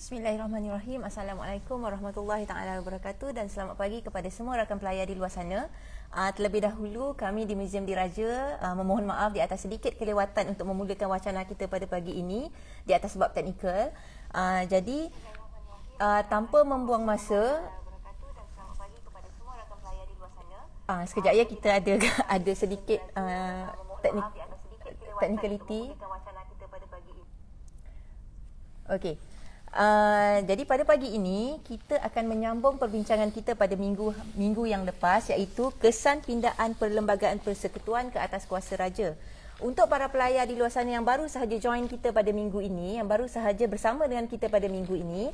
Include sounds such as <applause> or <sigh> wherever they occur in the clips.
Bismillahirrahmanirrahim. Assalamualaikum warahmatullahi taala wabarakatuh dan selamat pagi kepada semua rakan pelayar di luar sana. Uh, terlebih dahulu kami di Museum Diraja uh, memohon maaf di atas sedikit kelewatan untuk memulakan wacana kita pada pagi ini di atas sebab teknikal. Uh, jadi uh, tanpa membuang masa uh, sekejap ya kita ada <laughs> ada sedikit uh, teknik technicality. Okey. Uh, jadi pada pagi ini kita akan menyambung perbincangan kita pada minggu minggu yang lepas iaitu kesan pindaan perlembagaan persekutuan ke atas kuasa raja. Untuk para pelayar di luar sana yang baru sahaja join kita pada minggu ini, yang baru sahaja bersama dengan kita pada minggu ini,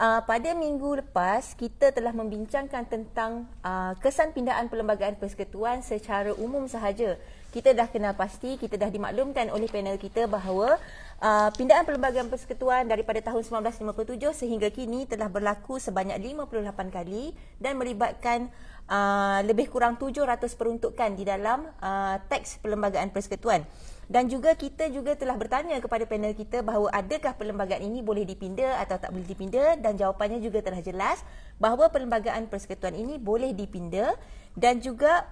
uh, pada minggu lepas kita telah membincangkan tentang uh, kesan pindaan perlembagaan persekutuan secara umum sahaja. Kita dah kenal pasti, kita dah dimaklumkan oleh panel kita bahawa Uh, pindaan Perlembagaan Persekutuan daripada tahun 1957 sehingga kini telah berlaku sebanyak 58 kali dan melibatkan uh, lebih kurang 700 peruntukan di dalam uh, teks Perlembagaan Persekutuan. Dan juga kita juga telah bertanya kepada panel kita bahawa adakah perlembagaan ini boleh dipindah atau tak boleh dipindah dan jawapannya juga telah jelas bahawa perlembagaan persekutuan ini boleh dipindah dan juga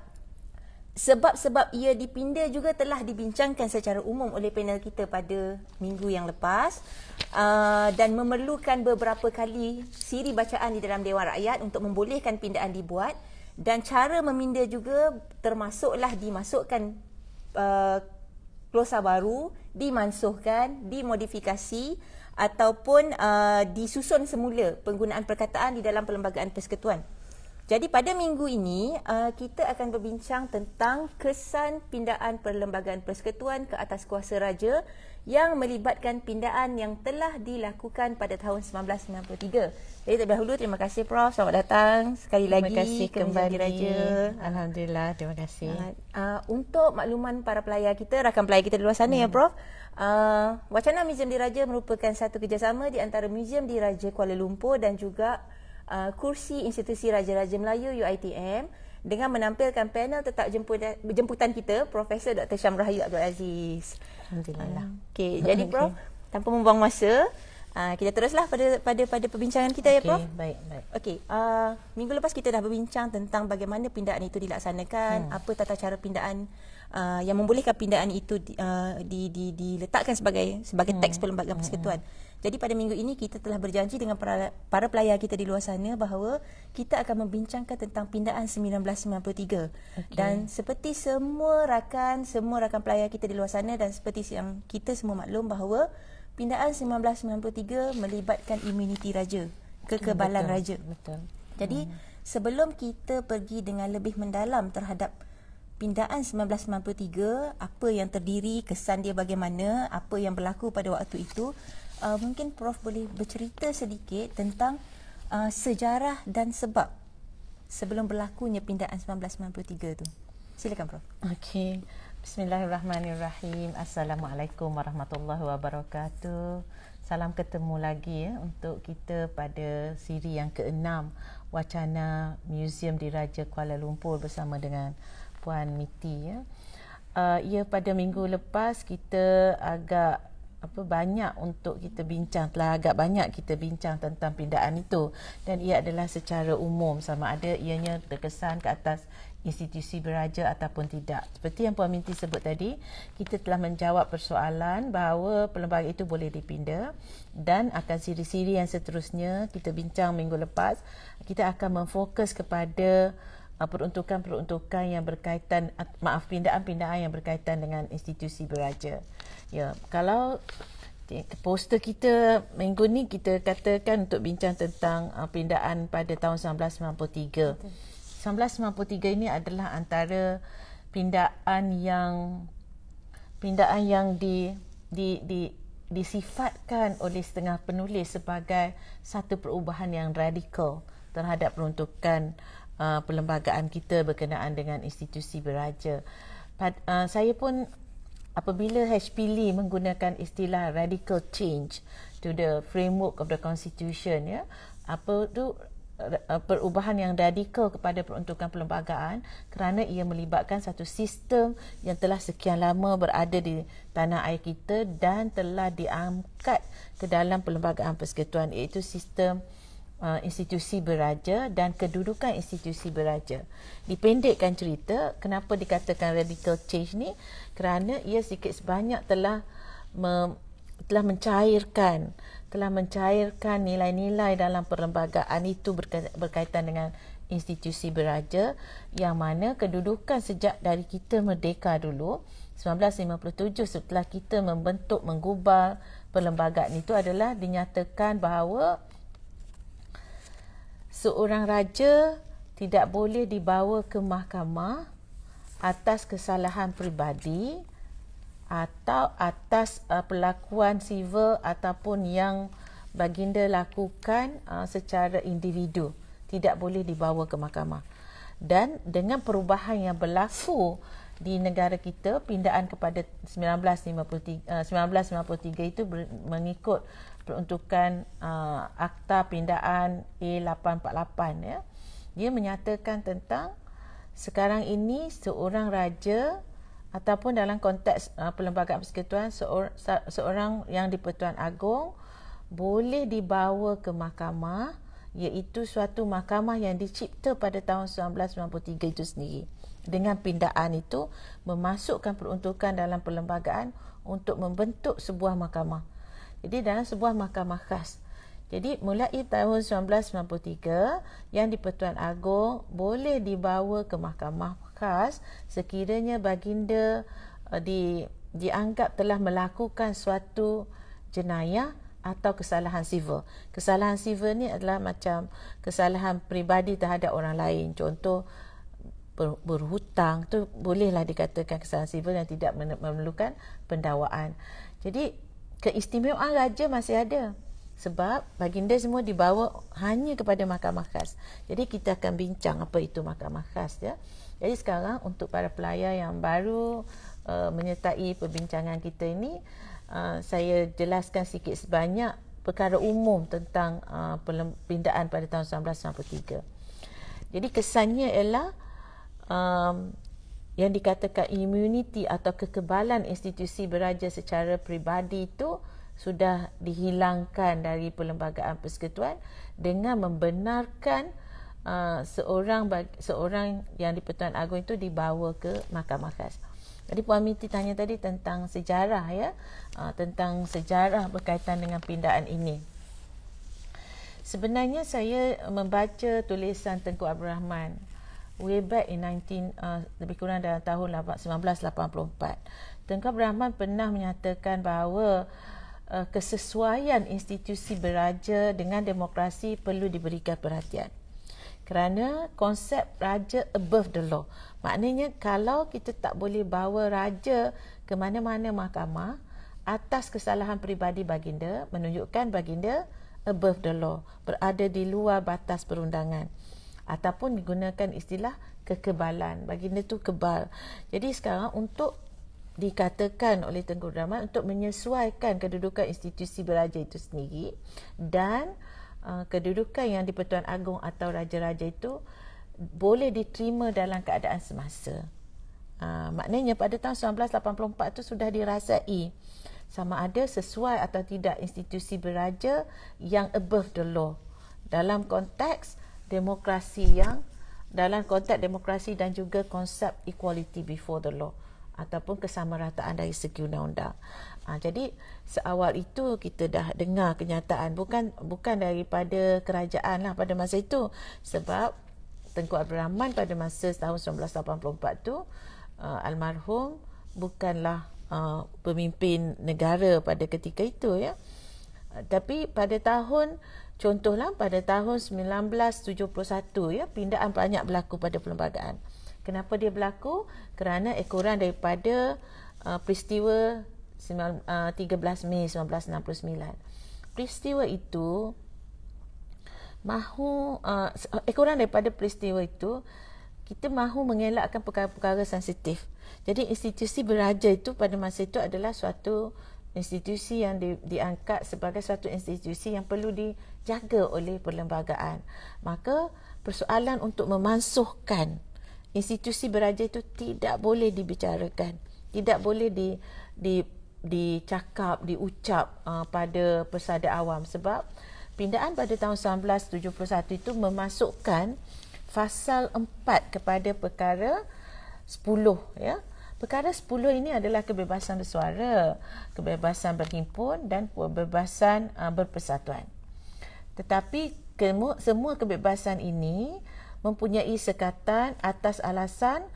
sebab-sebab ia dipindah juga telah dibincangkan secara umum oleh panel kita pada minggu yang lepas uh, dan memerlukan beberapa kali siri bacaan di dalam Dewan Rakyat untuk membolehkan pindaan dibuat dan cara memindah juga termasuklah dimasukkan uh, baru, dimansuhkan, dimodifikasi ataupun uh, disusun semula penggunaan perkataan di dalam Perlembagaan Persekutuan. Jadi pada minggu ini uh, kita akan berbincang tentang kesan pindaan perlembagaan persekutuan ke atas kuasa raja yang melibatkan pindaan yang telah dilakukan pada tahun 1993. Jadi terlebih dahulu terima kasih Prof. Selamat datang sekali terima lagi kasih ke Menjadi Raja. Alhamdulillah, terima kasih. uh, untuk makluman para pelayar kita, rakan pelayar kita di luar sana ya, hmm. ya Prof. Uh, Wacana Museum Diraja merupakan satu kerjasama di antara Museum Diraja Kuala Lumpur dan juga uh, kursi Institusi Raja-Raja Melayu UITM dengan menampilkan panel tetap jemputan, jemputan kita Profesor Dr. Syamrah Abdul Aziz. Alhamdulillah. Okey, jadi Prof, okay. tanpa membuang masa, uh, kita teruslah pada pada pada perbincangan kita okay, ya Prof. Okey, baik, baik. Okey, uh, minggu lepas kita dah berbincang tentang bagaimana pindaan itu dilaksanakan, hmm. apa tata cara pindaan Uh, yang membolehkan pindaan itu uh, di, di, di, diletakkan sebagai sebagai hmm. teks perlembagaan hmm, hmm. persekutuan. Hmm. Jadi pada minggu ini kita telah berjanji dengan para, para pelayar kita di luar sana bahawa kita akan membincangkan tentang pindaan 1993. Okay. Dan seperti semua rakan, semua rakan pelayar kita di luar sana dan seperti yang kita semua maklum bahawa pindaan 1993 melibatkan imuniti raja, kekebalan betul, raja. Betul. Jadi hmm. sebelum kita pergi dengan lebih mendalam terhadap pindaan 1993, apa yang terdiri, kesan dia bagaimana, apa yang berlaku pada waktu itu, uh, mungkin Prof boleh bercerita sedikit tentang uh, sejarah dan sebab sebelum berlakunya pindaan 1993 tu. Silakan Prof. Okey. Bismillahirrahmanirrahim. Assalamualaikum warahmatullahi wabarakatuh. Salam ketemu lagi ya untuk kita pada siri yang keenam Wacana Museum di Raja Kuala Lumpur bersama dengan Puan Miti ya. Uh, ya pada minggu lepas kita agak apa banyak untuk kita bincang telah agak banyak kita bincang tentang pindaan itu dan ia adalah secara umum sama ada ianya terkesan ke atas institusi beraja ataupun tidak. Seperti yang Puan Minti sebut tadi, kita telah menjawab persoalan bahawa perlembagaan itu boleh dipindah dan akan siri-siri yang seterusnya kita bincang minggu lepas, kita akan memfokus kepada Ah, peruntukan-peruntukan yang berkaitan maaf pindaan-pindaan yang berkaitan dengan institusi beraja. Ya, kalau poster kita minggu ni kita katakan untuk bincang tentang ah, pindaan pada tahun 1993. 1993 ini adalah antara pindaan yang pindaan yang di di di disifatkan oleh setengah penulis sebagai satu perubahan yang radikal terhadap peruntukan Uh, perlembagaan kita berkenaan dengan institusi beraja. Pad, uh, saya pun apabila HP Lee menggunakan istilah radical change to the framework of the constitution ya. Apa tu uh, uh, perubahan yang radikal kepada peruntukan perlembagaan kerana ia melibatkan satu sistem yang telah sekian lama berada di tanah air kita dan telah diangkat ke dalam perlembagaan persekutuan iaitu sistem uh, institusi beraja dan kedudukan institusi beraja. Dipendekkan cerita, kenapa dikatakan radical change ni? Kerana ia sedikit sebanyak telah me, telah mencairkan telah mencairkan nilai-nilai dalam perlembagaan itu berkaitan dengan institusi beraja yang mana kedudukan sejak dari kita merdeka dulu 1957 setelah kita membentuk menggubal perlembagaan itu adalah dinyatakan bahawa seorang raja tidak boleh dibawa ke mahkamah atas kesalahan peribadi atau atas uh, perlakuan civil ataupun yang baginda lakukan uh, secara individu tidak boleh dibawa ke mahkamah dan dengan perubahan yang berlaku di negara kita pindaan kepada 1953 uh, 1993 itu mengikut peruntukan uh, akta pindaan A848 ya. Dia menyatakan tentang sekarang ini seorang raja ataupun dalam konteks uh, perlembagaan persekutuan seor, seorang yang di-Pertuan Agong boleh dibawa ke mahkamah iaitu suatu mahkamah yang dicipta pada tahun 1993 itu sendiri dengan pindaan itu memasukkan peruntukan dalam perlembagaan untuk membentuk sebuah mahkamah jadi dalam sebuah mahkamah khas. Jadi mulai tahun 1993 yang di-Pertuan Agong boleh dibawa ke mahkamah khas sekiranya baginda uh, di dianggap telah melakukan suatu jenayah atau kesalahan sivil. Kesalahan sivil ni adalah macam kesalahan peribadi terhadap orang lain. Contoh berhutang tu bolehlah dikatakan kesalahan sivil yang tidak memerlukan pendawaan. Jadi keistimewaan raja masih ada sebab baginda semua dibawa hanya kepada mahkamah khas. Jadi kita akan bincang apa itu mahkamah khas ya. Jadi sekarang untuk para pelayar yang baru uh, menyertai perbincangan kita ini uh, saya jelaskan sikit sebanyak perkara umum tentang uh, pindaan pada tahun 1993. Jadi kesannya ialah um, yang dikatakan imuniti atau kekebalan institusi beraja secara peribadi itu sudah dihilangkan dari perlembagaan persekutuan dengan membenarkan uh, seorang bagi, seorang yang di Pertuan Agong itu dibawa ke mahkamah khas. Jadi Puan Miti tanya tadi tentang sejarah ya, uh, tentang sejarah berkaitan dengan pindaan ini. Sebenarnya saya membaca tulisan Tengku Abdul Rahman way back in 19 uh, lebih kurang dalam tahun 1984 Tengku Rahman pernah menyatakan bahawa uh, kesesuaian institusi beraja dengan demokrasi perlu diberikan perhatian kerana konsep raja above the law maknanya kalau kita tak boleh bawa raja ke mana-mana mahkamah atas kesalahan peribadi baginda menunjukkan baginda above the law berada di luar batas perundangan ataupun digunakan istilah kekebalan. Baginda tu kebal. Jadi sekarang untuk dikatakan oleh Tengku Rahman untuk menyesuaikan kedudukan institusi beraja itu sendiri dan uh, kedudukan yang di-Pertuan Agong atau raja-raja itu boleh diterima dalam keadaan semasa. Uh, maknanya pada tahun 1984 itu sudah dirasai sama ada sesuai atau tidak institusi beraja yang above the law dalam konteks demokrasi yang dalam konteks demokrasi dan juga konsep equality before the law ataupun kesamarataan dari segi undang-undang. Ha, jadi seawal itu kita dah dengar kenyataan bukan bukan daripada kerajaan lah pada masa itu sebab Tengku Abdul Rahman pada masa tahun 1984 tu uh, almarhum bukanlah uh, pemimpin negara pada ketika itu ya. Uh, tapi pada tahun Contohlah pada tahun 1971 ya pindaan banyak berlaku pada perlembagaan. Kenapa dia berlaku? Kerana ekoran daripada uh, peristiwa 13 uh, Mei 1969. Peristiwa itu mahu uh, ekoran daripada peristiwa itu kita mahu mengelakkan perkara-perkara sensitif. Jadi institusi beraja itu pada masa itu adalah suatu institusi yang di, diangkat sebagai satu institusi yang perlu dijaga oleh perlembagaan. Maka persoalan untuk memansuhkan institusi beraja itu tidak boleh dibicarakan, tidak boleh di di dicakap, diucap uh, pada pesada awam sebab pindaan pada tahun 1971 itu memasukkan fasal 4 kepada perkara 10 ya Perkara 10 ini adalah kebebasan bersuara, kebebasan berhimpun dan kebebasan uh, berpersatuan. Tetapi semua kebebasan ini mempunyai sekatan atas alasan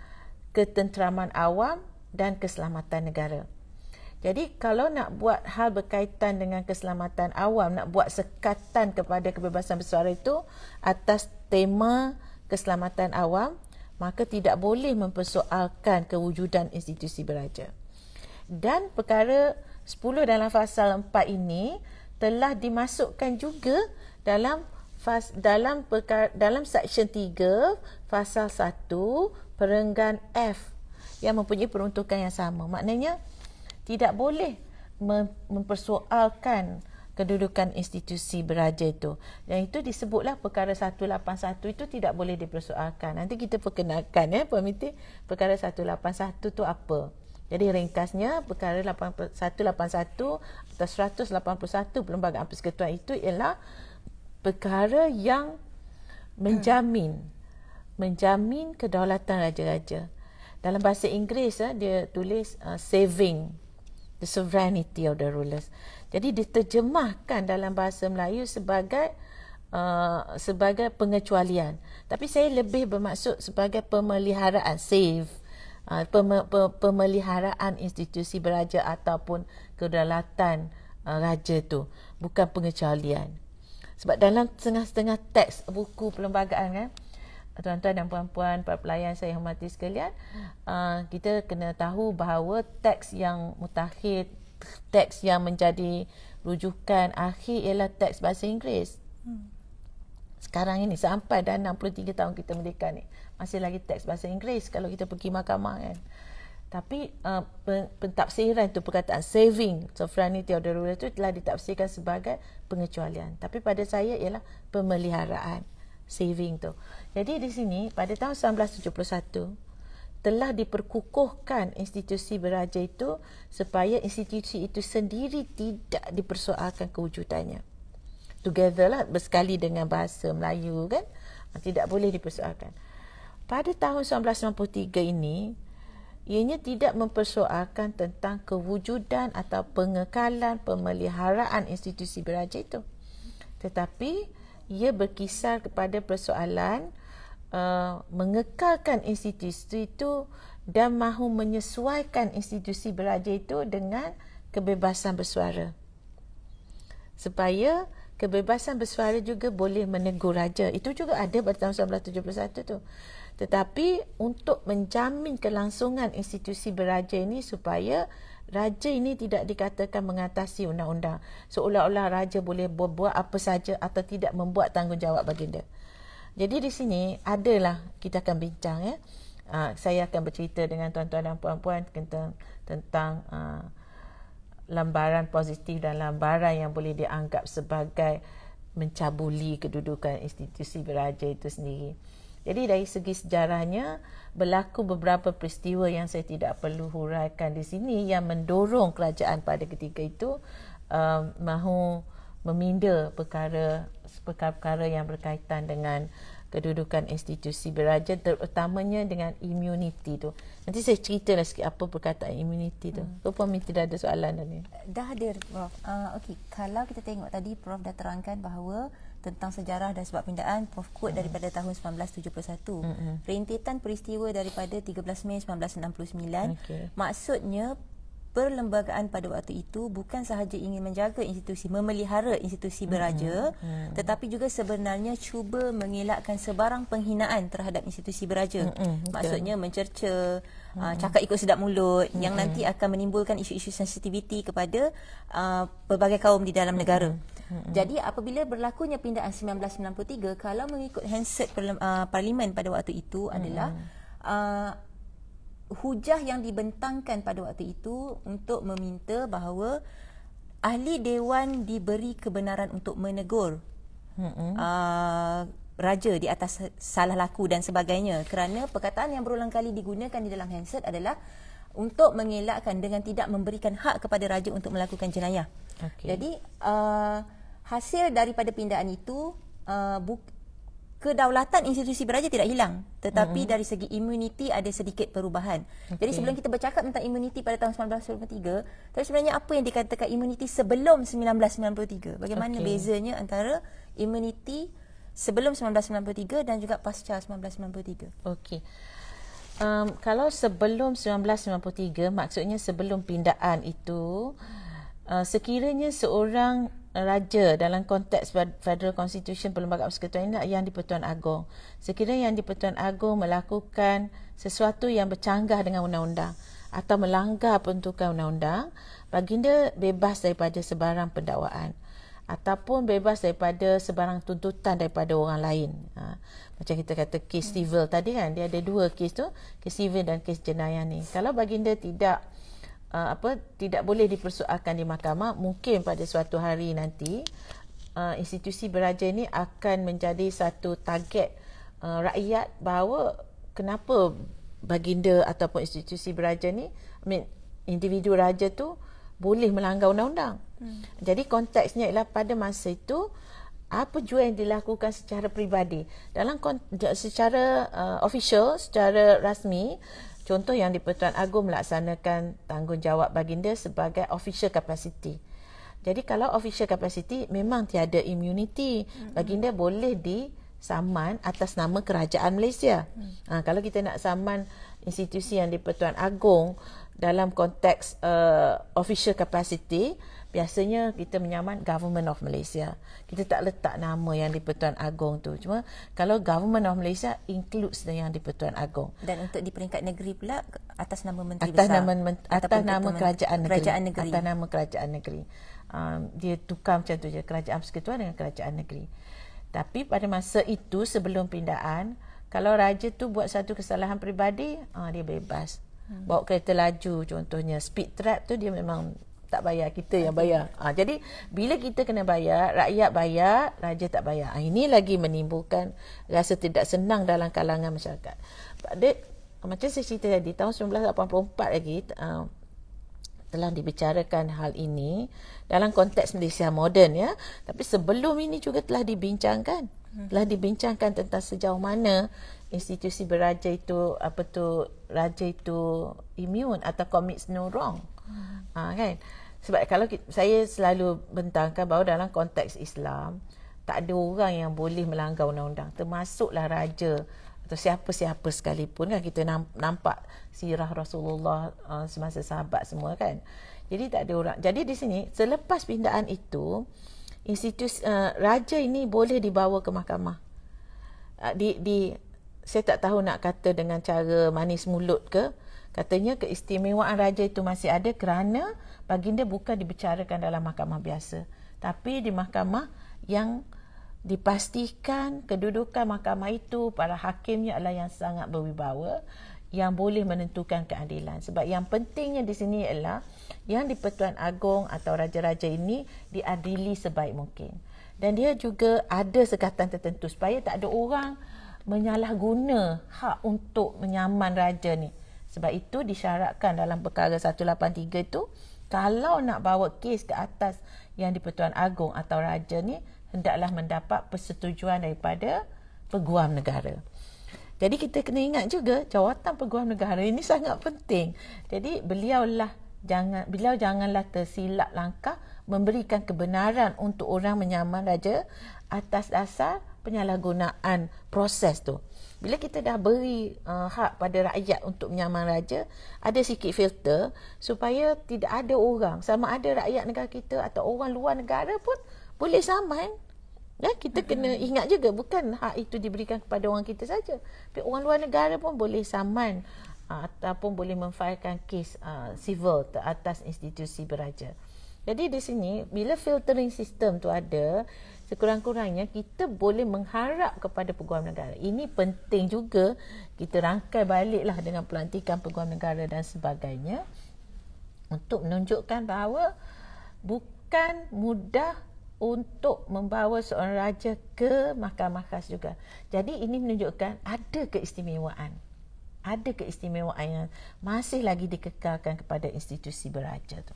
ketenteraman awam dan keselamatan negara. Jadi kalau nak buat hal berkaitan dengan keselamatan awam, nak buat sekatan kepada kebebasan bersuara itu atas tema keselamatan awam, maka tidak boleh mempersoalkan kewujudan institusi beraja. Dan perkara 10 dalam fasa 4 ini telah dimasukkan juga dalam fas, dalam perkara, dalam section 3 fasa 1 perenggan F yang mempunyai peruntukan yang sama. Maknanya tidak boleh mempersoalkan kedudukan institusi beraja itu. Yang itu disebutlah perkara 181 itu tidak boleh dipersoalkan. Nanti kita perkenalkan ya, eh, pemiti perkara 181 itu apa. Jadi ringkasnya perkara 181 atau 181 Perlembagaan Persekutuan itu ialah perkara yang menjamin menjamin kedaulatan raja-raja. Dalam bahasa Inggeris eh, dia tulis eh, saving the sovereignty of the rulers. Jadi diterjemahkan dalam bahasa Melayu sebagai uh, sebagai pengecualian. Tapi saya lebih bermaksud sebagai pemeliharaan save uh, pemeliharaan institusi beraja ataupun kedaulatan uh, raja tu bukan pengecualian. Sebab dalam setengah-setengah teks buku perlembagaan kan tuan-tuan dan puan-puan para pelayan saya hormati sekalian uh, kita kena tahu bahawa teks yang mutakhir teks yang menjadi rujukan akhir ialah teks bahasa Inggeris. Hmm. Sekarang ini sampai dah 63 tahun kita merdeka ni masih lagi teks bahasa Inggeris kalau kita pergi mahkamah kan. Tapi uh, pentafsiran itu perkataan saving sovereignty of the ruler itu telah ditafsirkan sebagai pengecualian. Tapi pada saya ialah pemeliharaan saving tu. Jadi di sini pada tahun 1971 telah diperkukuhkan institusi beraja itu supaya institusi itu sendiri tidak dipersoalkan kewujudannya. Together lah bersekali dengan bahasa Melayu kan ah, tidak boleh dipersoalkan. Pada tahun 1993 ini ianya tidak mempersoalkan tentang kewujudan atau pengekalan pemeliharaan institusi beraja itu. Tetapi ia berkisar kepada persoalan Uh, mengekalkan institusi itu dan mahu menyesuaikan institusi belajar itu dengan kebebasan bersuara. Supaya kebebasan bersuara juga boleh menegur raja. Itu juga ada pada tahun 1971 tu. Tetapi untuk menjamin kelangsungan institusi beraja ini supaya raja ini tidak dikatakan mengatasi undang-undang. Seolah-olah raja boleh buat apa saja atau tidak membuat tanggungjawab baginda. dia. Jadi di sini adalah kita akan bincang ya. Ha, saya akan bercerita dengan tuan-tuan dan puan-puan tentang tentang ha, lambaran positif dan lambaran yang boleh dianggap sebagai mencabuli kedudukan institusi beraja itu sendiri. Jadi dari segi sejarahnya berlaku beberapa peristiwa yang saya tidak perlu huraikan di sini yang mendorong kerajaan pada ketika itu um, mahu meminda perkara perkara-perkara yang berkaitan dengan kedudukan institusi beraja terutamanya dengan imuniti tu. Nanti saya ceritalah sikit apa perkataan imuniti tu. Hmm. Tu pun mesti dah ada soalan dah ni. Dah ada Prof. Uh, ah, okay. kalau kita tengok tadi Prof dah terangkan bahawa tentang sejarah dan sebab pindaan Prof quote hmm. daripada tahun 1971. Hmm. hmm. Rentetan peristiwa daripada 13 Mei 1969 okay. maksudnya perlembagaan pada waktu itu bukan sahaja ingin menjaga institusi, memelihara institusi hmm, beraja, hmm. Hmm. tetapi juga sebenarnya cuba mengelakkan sebarang penghinaan terhadap institusi beraja. Hmm. Hmm. Maksudnya mencerca, uh, hmm. cakap ikut sedap mulut hmm. yang nanti hmm. akan menimbulkan isu-isu sensitiviti kepada uh, pelbagai kaum di dalam negara. Hmm. Hmm. hmm. Jadi apabila berlakunya pindaan 1993, kalau mengikut Hansard uh, Parlimen pada waktu itu adalah hmm. Uh, hujah yang dibentangkan pada waktu itu untuk meminta bahawa ahli dewan diberi kebenaran untuk menegur uh, raja di atas salah laku dan sebagainya kerana perkataan yang berulang kali digunakan di dalam handset adalah untuk mengelakkan dengan tidak memberikan hak kepada raja untuk melakukan jenayah. Okay. Jadi uh, hasil daripada pindaan itu uh, kedaulatan institusi beraja tidak hilang tetapi mm-hmm. dari segi imuniti ada sedikit perubahan. Okay. Jadi sebelum kita bercakap tentang imuniti pada tahun 1993, tapi sebenarnya apa yang dikatakan imuniti sebelum 1993? Bagaimana okay. bezanya antara imuniti sebelum 1993 dan juga pasca 1993? Okey. Um kalau sebelum 1993 maksudnya sebelum pindaan itu uh, sekiranya seorang raja dalam konteks Federal Constitution Perlembagaan Persekutuan ini yang di-Pertuan Agong. Sekiranya yang di-Pertuan Agong melakukan sesuatu yang bercanggah dengan undang-undang atau melanggar peruntukan undang-undang, baginda bebas daripada sebarang pendakwaan ataupun bebas daripada sebarang tuntutan daripada orang lain. Ha. Macam kita kata kes hmm. civil tadi kan, dia ada dua kes tu, kes civil dan kes jenayah ni. Kalau baginda tidak uh, apa tidak boleh dipersoalkan di mahkamah mungkin pada suatu hari nanti uh, institusi beraja ini akan menjadi satu target uh, rakyat bahawa kenapa baginda ataupun institusi beraja ni I mean, individu raja tu boleh melanggar undang-undang. Hmm. Jadi konteksnya ialah pada masa itu apa jua yang dilakukan secara peribadi dalam secara uh, official, secara rasmi Contoh yang di-Pertuan Agong melaksanakan tanggungjawab baginda sebagai official capacity. Jadi kalau official capacity memang tiada immunity. Hmm. Baginda mm-hmm. boleh disaman atas nama kerajaan Malaysia. Mm. Ha, kalau kita nak saman institusi yang di-Pertuan Agong dalam konteks uh, official capacity, biasanya kita menyaman Government of Malaysia. Kita tak letak nama yang di-Pertuan Agong tu. Cuma kalau Government of Malaysia includes yang di-Pertuan Agong. Dan untuk di peringkat negeri pula atas nama menteri atas besar. Nama, men, atas nama kerajaan, kerajaan negeri. negeri. Atas nama kerajaan negeri. Um, dia tukar macam tu je kerajaan persekutuan dengan kerajaan negeri. Tapi pada masa itu sebelum pindaan kalau raja tu buat satu kesalahan peribadi uh, dia bebas. Hmm. Bawa kereta laju contohnya speed trap tu dia memang tak bayar kita yang bayar. Ha, jadi bila kita kena bayar, rakyat bayar, raja tak bayar. Ha, ini lagi menimbulkan rasa tidak senang dalam kalangan masyarakat. Pada macam saya cerita tadi tahun 1984 lagi uh, telah dibicarakan hal ini dalam konteks Malaysia moden ya. Tapi sebelum ini juga telah dibincangkan. Hmm. Telah dibincangkan tentang sejauh mana institusi beraja itu apa tu raja itu immune atau commits no wrong. Hmm. Ha, kan? Sebab kalau kita, saya selalu bentangkan bahawa dalam konteks Islam, tak ada orang yang boleh melanggar undang-undang. Termasuklah raja atau siapa-siapa sekalipun kan kita nampak sirah Rasulullah uh, semasa sahabat semua kan. Jadi tak ada orang. Jadi di sini selepas pindaan itu institusi uh, eh, raja ini boleh dibawa ke mahkamah. Uh, di di saya tak tahu nak kata dengan cara manis mulut ke Katanya keistimewaan raja itu masih ada kerana baginda bukan dibicarakan dalam mahkamah biasa. Tapi di mahkamah yang dipastikan kedudukan mahkamah itu para hakimnya adalah yang sangat berwibawa yang boleh menentukan keadilan. Sebab yang pentingnya di sini ialah yang di-Pertuan Agong atau raja-raja ini diadili sebaik mungkin. Dan dia juga ada sekatan tertentu supaya tak ada orang menyalahguna hak untuk menyaman raja ni. Sebab itu disyaratkan dalam perkara 183 itu, kalau nak bawa kes ke atas yang di-Pertuan Agong atau raja ni hendaklah mendapat persetujuan daripada peguam negara. Jadi kita kena ingat juga jawatan peguam negara ini <laughs> sangat penting. Jadi beliaulah jangan beliau janganlah tersilap langkah memberikan kebenaran untuk orang menyaman raja atas dasar penyalahgunaan proses tu. Bila kita dah beri uh, hak pada rakyat untuk menyaman raja, ada sikit filter supaya tidak ada orang, sama ada rakyat negara kita atau orang luar negara pun boleh saman. Ya, kita hmm kena ingat juga bukan hak itu diberikan kepada orang kita saja, tapi orang luar negara pun boleh saman uh, ataupun boleh memfailkan kes uh, civil atas institusi beraja. Jadi di sini bila filtering sistem tu ada, sekurang-kurangnya kita boleh mengharap kepada peguam negara. Ini penting juga kita rangkai baliklah dengan pelantikan peguam negara dan sebagainya untuk menunjukkan bahawa bukan mudah untuk membawa seorang raja ke mahkamah khas juga. Jadi ini menunjukkan ada keistimewaan. Ada keistimewaan yang masih lagi dikekalkan kepada institusi beraja tu.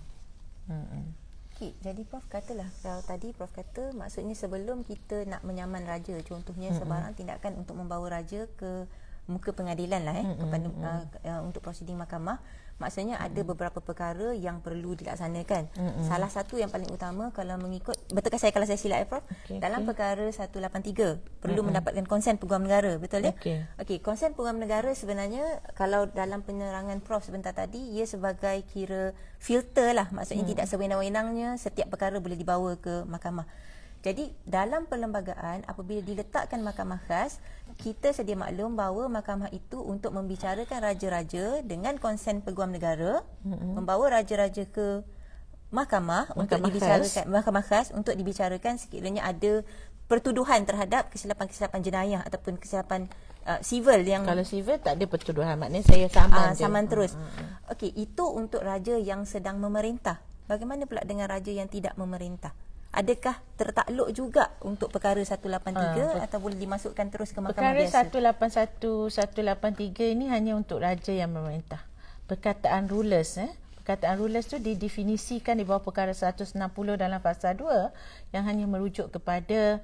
Hmm. hmm sikit. Jadi prof katalah kalau tadi prof kata maksudnya sebelum kita nak menyaman raja contohnya mm-hmm. sebarang tindakan untuk membawa raja ke muka pengadilan lah eh mm-hmm. kepada uh, uh, untuk prosiding mahkamah maksudnya hmm. ada beberapa perkara yang perlu dilaksanakan. Hmm. Salah satu yang paling utama kalau mengikut betulkah saya kalau saya silap eh, prof okay, dalam okay. perkara 183 perlu hmm. mendapatkan konsen peguam negara betul ya? Okey. Okey, konsen peguam negara sebenarnya kalau dalam penerangan prof sebentar tadi ia sebagai kira filter lah maksudnya hmm. tidak sewenang-wenangnya setiap perkara boleh dibawa ke mahkamah. Jadi dalam perlembagaan apabila diletakkan mahkamah khas, kita sedia maklum bahawa mahkamah itu untuk membicarakan raja-raja dengan konsen peguam negara, mm-hmm. membawa raja-raja ke mahkamah, mahkamah untuk dibicarakan mahkamah khas untuk dibicarakan sekiranya ada pertuduhan terhadap kesilapan-kesilapan jenayah ataupun kesilapan uh, civil yang kalau civil tak ada pertuduhan maknanya saya saman uh, saman je. terus. Uh-huh. Okey, itu untuk raja yang sedang memerintah. Bagaimana pula dengan raja yang tidak memerintah? adakah tertakluk juga untuk perkara 183 uh, ha, atau boleh dimasukkan terus ke mahkamah biasa? Perkara 181, 183 ini hanya untuk raja yang memerintah. Perkataan rulers, eh? perkataan rulers itu didefinisikan di bawah perkara 160 dalam fasa 2 yang hanya merujuk kepada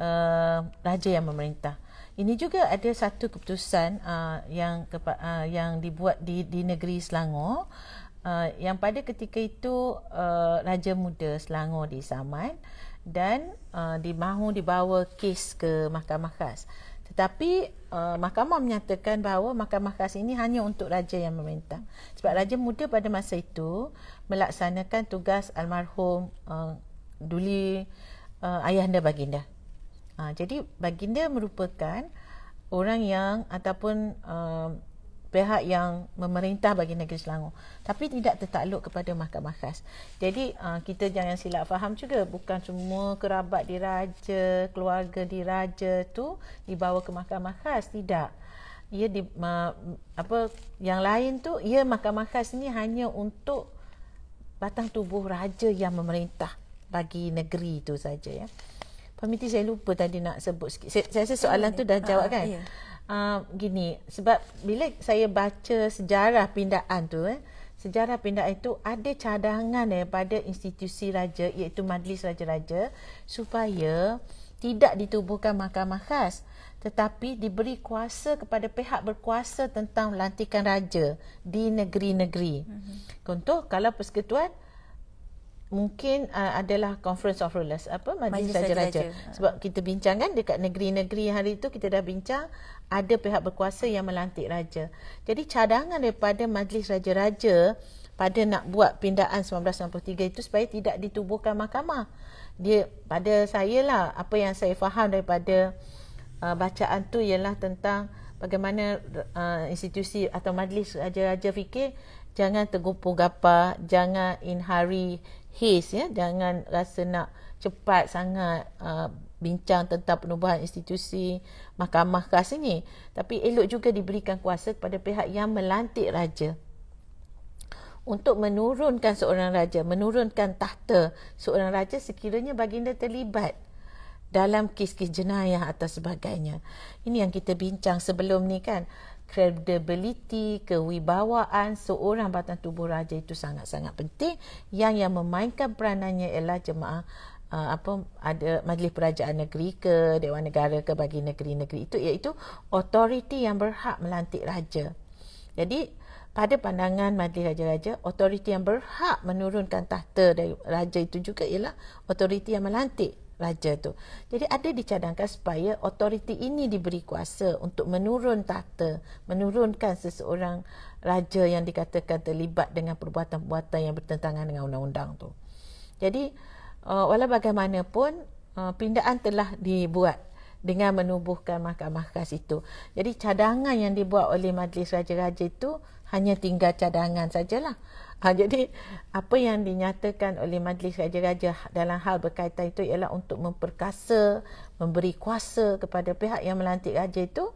uh, raja yang memerintah. Ini juga ada satu keputusan uh, yang uh, yang dibuat di di negeri Selangor Uh, yang pada ketika itu uh, raja muda Selangor di zaman dan uh, dimahu dibawa kes ke mahkamah khas. Tetapi uh, mahkamah menyatakan bahawa mahkamah khas ini hanya untuk raja yang meminta. Sebab raja muda pada masa itu melaksanakan tugas almarhum uh, Duli uh, ayahanda baginda. Uh, jadi baginda merupakan orang yang ataupun uh, pihak yang memerintah bagi negeri Selangor tapi tidak tertakluk kepada mahkamah khas. Jadi uh, kita jangan silap faham juga bukan semua kerabat diraja, keluarga diraja tu dibawa ke mahkamah khas tidak. Ia di ma, apa yang lain tu ia mahkamah khas ni hanya untuk batang tubuh raja yang memerintah bagi negeri itu saja ya. Permisi saya lupa tadi nak sebut sikit. Saya, saya rasa soalan ini, tu dah jawab uh, kan? Yeah uh, gini sebab bila saya baca sejarah pindaan tu eh sejarah pindaan itu ada cadangan eh pada institusi raja iaitu majlis raja-raja supaya tidak ditubuhkan mahkamah khas tetapi diberi kuasa kepada pihak berkuasa tentang lantikan raja di negeri-negeri. Mhm. Contoh kalau persekutuan mungkin uh, adalah conference of rulers apa majlis raja-raja sebab kita bincangkan dekat negeri-negeri hari itu kita dah bincang ada pihak berkuasa yang melantik raja. Jadi cadangan daripada majlis raja-raja pada nak buat pindaan 1993 itu supaya tidak ditubuhkan mahkamah. Dia pada saya lah apa yang saya faham daripada uh, bacaan tu ialah tentang bagaimana uh, institusi atau majlis raja-raja fikir jangan tergumpul gapa, jangan in hurry haste ya, jangan rasa nak cepat sangat uh, bincang tentang penubuhan institusi mahkamah khas ini tapi elok juga diberikan kuasa kepada pihak yang melantik raja untuk menurunkan seorang raja menurunkan tahta seorang raja sekiranya baginda terlibat dalam kes-kes jenayah atau sebagainya ini yang kita bincang sebelum ni kan credibility kewibawaan seorang batang tubuh raja itu sangat-sangat penting yang yang memainkan peranannya ialah jemaah uh, apa ada majlis perajaan negeri ke dewan negara ke bagi negeri-negeri itu iaitu authority yang berhak melantik raja. Jadi pada pandangan majlis raja-raja, authority yang berhak menurunkan tahta dari raja itu juga ialah authority yang melantik raja tu. Jadi ada dicadangkan supaya authority ini diberi kuasa untuk menurun tahta, menurunkan seseorang raja yang dikatakan terlibat dengan perbuatan-perbuatan yang bertentangan dengan undang-undang tu. Jadi uh, walau bagaimanapun uh, pindaan telah dibuat dengan menubuhkan mahkamah khas itu. Jadi cadangan yang dibuat oleh Majlis Raja-Raja itu hanya tinggal cadangan sajalah. Ha, <laughs> jadi apa yang dinyatakan oleh Majlis Raja-Raja dalam hal berkaitan itu ialah untuk memperkasa, memberi kuasa kepada pihak yang melantik raja itu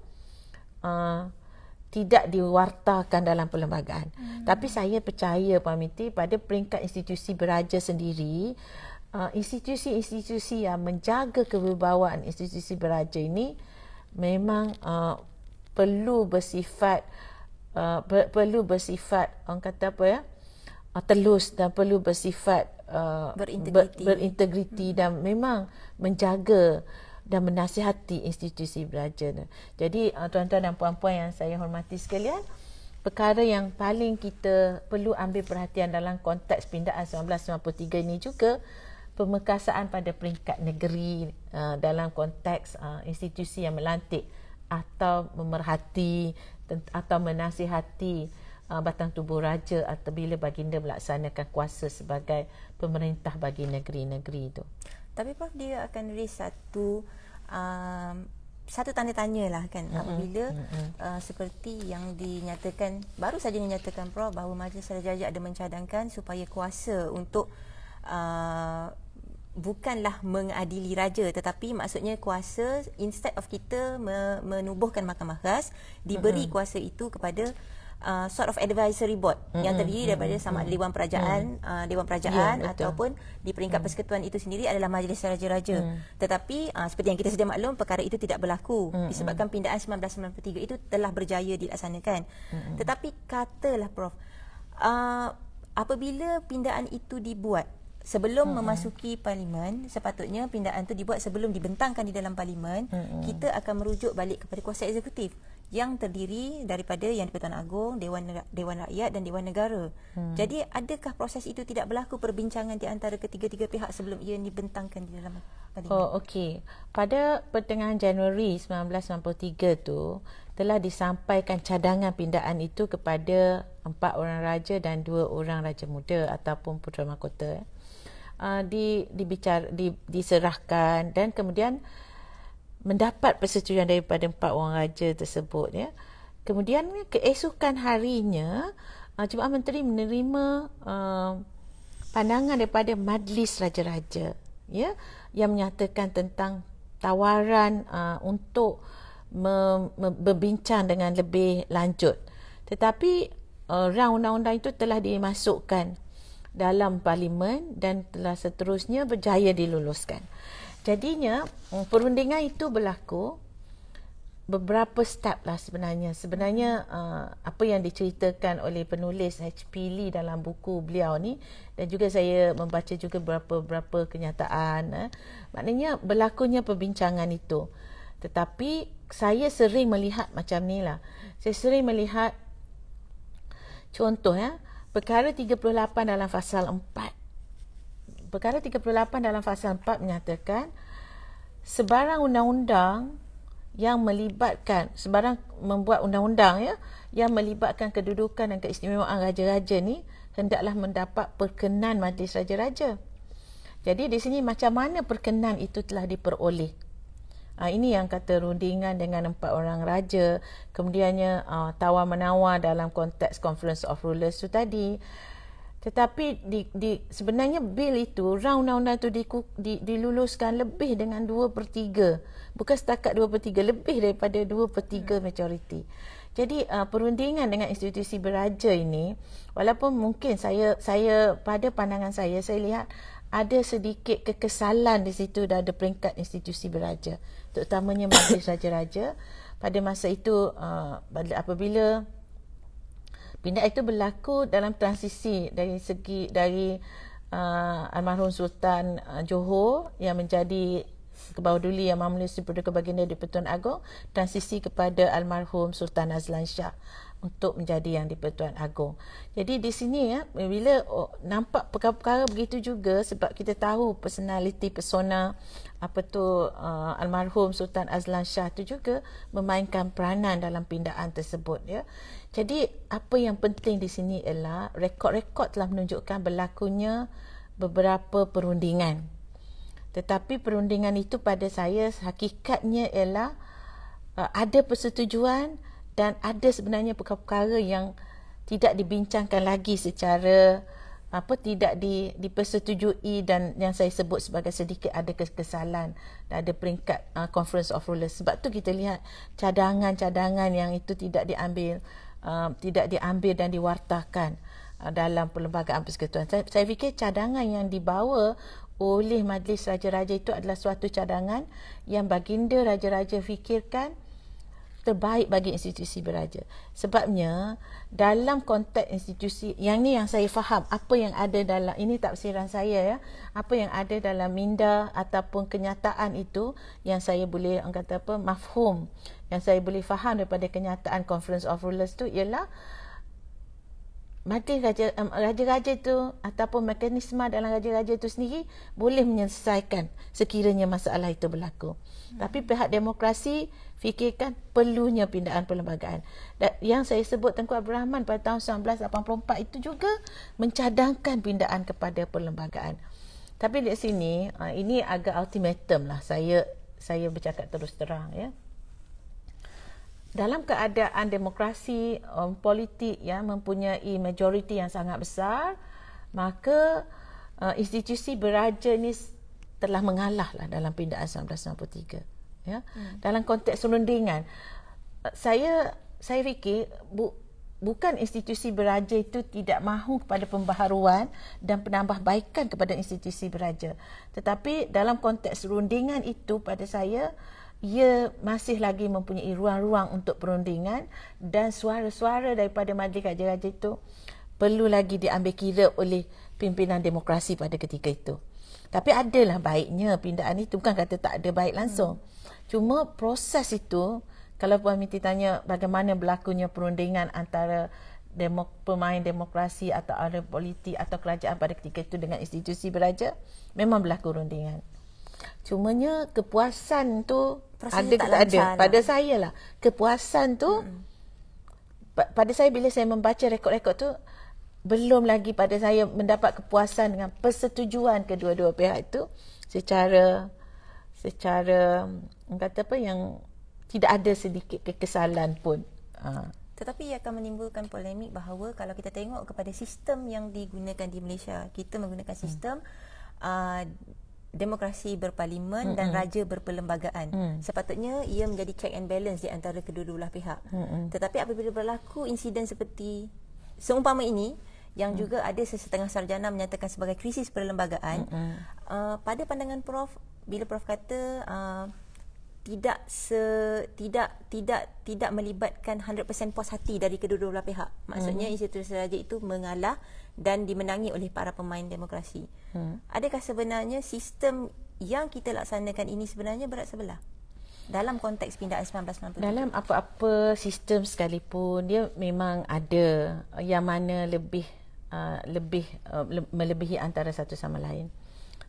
uh, tidak diwartakan dalam perlembagaan. Hmm. Tapi saya percaya Puan Miti pada peringkat institusi beraja sendiri uh, institusi-institusi yang menjaga kewibawaan institusi beraja ini memang uh, perlu bersifat uh, ah, ber- perlu bersifat orang kata apa ya uh, telus dan perlu bersifat uh, berintegriti, ber- berintegriti hmm. dan memang menjaga dan menasihati institusi beraja. Jadi uh, tuan-tuan dan puan-puan yang saya hormati sekalian, perkara yang paling kita perlu ambil perhatian dalam konteks pindaan 1993 ini juga pemekasaan pada peringkat negeri uh, dalam konteks uh, institusi yang melantik atau memerhati atau menasihati uh, batang tubuh raja atau bila baginda melaksanakan kuasa sebagai pemerintah bagi negeri-negeri itu. Tapi Prof, dia akan raise satu um, satu tanda tanya lah kan mm-hmm. apabila mm-hmm. Uh, seperti yang dinyatakan baru saja dinyatakan Prof bahawa Majlis Raja ada mencadangkan supaya kuasa untuk uh, bukanlah mengadili raja tetapi maksudnya kuasa instead of kita menubuhkan mahkamah khas diberi mm-hmm. kuasa itu kepada uh, sort of advisory board mm-hmm. yang terdiri daripada sama mm-hmm. dewan perajaan mm-hmm. uh, dewan ya, perajaan yeah, ataupun di peringkat mm. persekutuan itu sendiri adalah majlis raja-raja mm. tetapi uh, seperti yang kita sedia maklum perkara itu tidak berlaku mm-hmm. disebabkan pindaan 1993 itu telah berjaya dilaksanakan mm-hmm. tetapi katalah prof uh, apabila pindaan itu dibuat sebelum hmm. memasuki parlimen sepatutnya pindaan itu dibuat sebelum dibentangkan di dalam parlimen hmm. kita akan merujuk balik kepada kuasa eksekutif yang terdiri daripada yang di-Pertuan Agong, Dewan Dewan Rakyat dan Dewan Negara. Hmm. Jadi adakah proses itu tidak berlaku perbincangan di antara ketiga-tiga pihak sebelum ia dibentangkan di dalam parlimen? Oh okey. Pada pertengahan Januari 1993 tu telah disampaikan cadangan pindaan itu kepada empat orang raja dan dua orang raja muda ataupun putera mahkota. Eh. Ah, di dibicar di, diserahkan dan kemudian mendapat persetujuan daripada empat orang raja tersebut ya. Kemudian keesokan harinya uh, ah, Jemaah Menteri menerima uh, pandangan daripada majlis raja-raja ya yang menyatakan tentang tawaran uh, untuk mem- berbincang dengan lebih lanjut. Tetapi uh, round undang-undang itu telah dimasukkan dalam parlimen dan telah seterusnya berjaya diluluskan. Jadinya mm, perundingan itu berlaku beberapa step lah sebenarnya. Sebenarnya uh, apa yang diceritakan oleh penulis H.P. Lee dalam buku beliau ni dan juga saya membaca juga beberapa-beberapa kenyataan. Eh. Maknanya berlakunya perbincangan itu. Tetapi saya sering melihat macam ni lah. Saya sering melihat contoh ya. Perkara 38 dalam fasal 4. Perkara 38 dalam fasal 4 menyatakan sebarang undang-undang yang melibatkan sebarang membuat undang-undang ya yang melibatkan kedudukan dan keistimewaan raja-raja ni hendaklah mendapat perkenan majlis raja-raja. Jadi di sini macam mana perkenan itu telah diperoleh? Uh, ini yang kata rundingan dengan empat orang raja. Kemudiannya uh, ah, tawar-menawar dalam konteks Conference of Rulers tu tadi. Tetapi di, di, sebenarnya bil itu, round undang-undang itu di, di, diluluskan lebih dengan dua per 3. Bukan setakat dua per 3, lebih daripada dua per 3 hmm. majoriti. Jadi uh, perundingan dengan institusi beraja ini, walaupun mungkin saya saya pada pandangan saya, saya lihat ada sedikit kekesalan di situ dah ada peringkat institusi beraja terutamanya majlis raja-raja pada masa itu uh, apabila pindah itu berlaku dalam transisi dari segi dari uh, almarhum sultan uh, johor yang menjadi kebawah duli yang mamluk Sri Perdana Baginda di Pertuan Agong transisi kepada almarhum Sultan Azlan Shah untuk menjadi yang di Pertuan Agong. Jadi di sini ya bila oh, nampak perkara-perkara begitu juga sebab kita tahu personaliti persona apa tu uh, almarhum Sultan Azlan Shah tu juga memainkan peranan dalam pindaan tersebut ya. Jadi apa yang penting di sini ialah rekod-rekod telah menunjukkan berlakunya beberapa perundingan. Tetapi perundingan itu pada saya hakikatnya ialah uh, ada persetujuan dan ada sebenarnya perkara-perkara yang tidak dibincangkan lagi secara apa tidak di dipersetujui dan yang saya sebut sebagai sedikit ada kesalahan ada peringkat uh, conference of rulers sebab tu kita lihat cadangan-cadangan yang itu tidak diambil uh, tidak diambil dan diwartakan uh, dalam perlembagaan persekutuan saya, saya fikir cadangan yang dibawa oleh majlis raja-raja itu adalah suatu cadangan yang baginda raja-raja fikirkan terbaik bagi institusi beraja sebabnya dalam konteks institusi yang ni yang saya faham apa yang ada dalam ini tafsiran saya ya apa yang ada dalam minda ataupun kenyataan itu yang saya boleh orang kata apa mafhum yang saya boleh faham daripada kenyataan conference of rulers tu ialah uh, mati raja raja-raja tu ataupun mekanisme dalam raja-raja tu sendiri boleh menyelesaikan sekiranya masalah itu berlaku. Hmm. Tapi pihak demokrasi fikirkan perlunya pindaan perlembagaan. Dan yang saya sebut Tengku Abrahman pada tahun 1984 itu juga mencadangkan pindaan kepada perlembagaan. Tapi di sini eh, ini agak ultimatum lah saya saya bercakap terus terang ya dalam keadaan demokrasi um, politik yang mempunyai majoriti yang sangat besar maka uh, institusi beraja ini telah mengalahlah dalam pindaan 1993 ya hmm. dalam konteks serundingan uh, saya saya fikir bu, bukan institusi beraja itu tidak mahu kepada pembaharuan dan penambahbaikan kepada institusi beraja tetapi dalam konteks rundingan itu pada saya ia masih lagi mempunyai ruang-ruang untuk perundingan dan suara-suara daripada majlis raja-raja itu perlu lagi diambil kira oleh pimpinan demokrasi pada ketika itu. Tapi adalah baiknya pindaan itu bukan kata tak ada baik langsung. Hmm. Cuma proses itu kalau Puan Miti tanya bagaimana berlakunya perundingan antara demok- pemain demokrasi atau ahli politik atau kerajaan pada ketika itu dengan institusi beraja, memang berlaku perundingan. Cumanya kepuasan tu Rasanya ada tak, tak ada? Lah. Pada saya lah. Kepuasan tu, hmm pa- pada saya bila saya membaca rekod-rekod tu, belum lagi pada saya mendapat kepuasan dengan persetujuan kedua-dua pihak itu secara secara kata apa yang tidak ada sedikit kekesalan pun. Ha. Tetapi ia akan menimbulkan polemik bahawa kalau kita tengok kepada sistem yang digunakan di Malaysia, kita menggunakan sistem hmm. uh, demokrasi berparlimen mm-hmm. dan raja berperlembagaan. Mm. Sepatutnya ia menjadi check and balance di antara kedua-dua pihak. Mm-hmm. Tetapi apabila berlaku insiden seperti seumpama ini yang mm. juga ada sesetengah sarjana menyatakan sebagai krisis perlembagaan, mm-hmm. uh, pada pandangan prof bila prof kata uh, tidak se tidak tidak tidak melibatkan 100% puas hati dari kedua-dua pihak. Maksudnya hmm. Institut Seraja itu mengalah dan dimenangi oleh para pemain demokrasi. Hmm. Adakah sebenarnya sistem yang kita laksanakan ini sebenarnya berat sebelah? Dalam konteks pindaan 1997. Dalam apa-apa sistem sekalipun dia memang ada yang mana lebih uh, lebih uh, melebihi antara satu sama lain.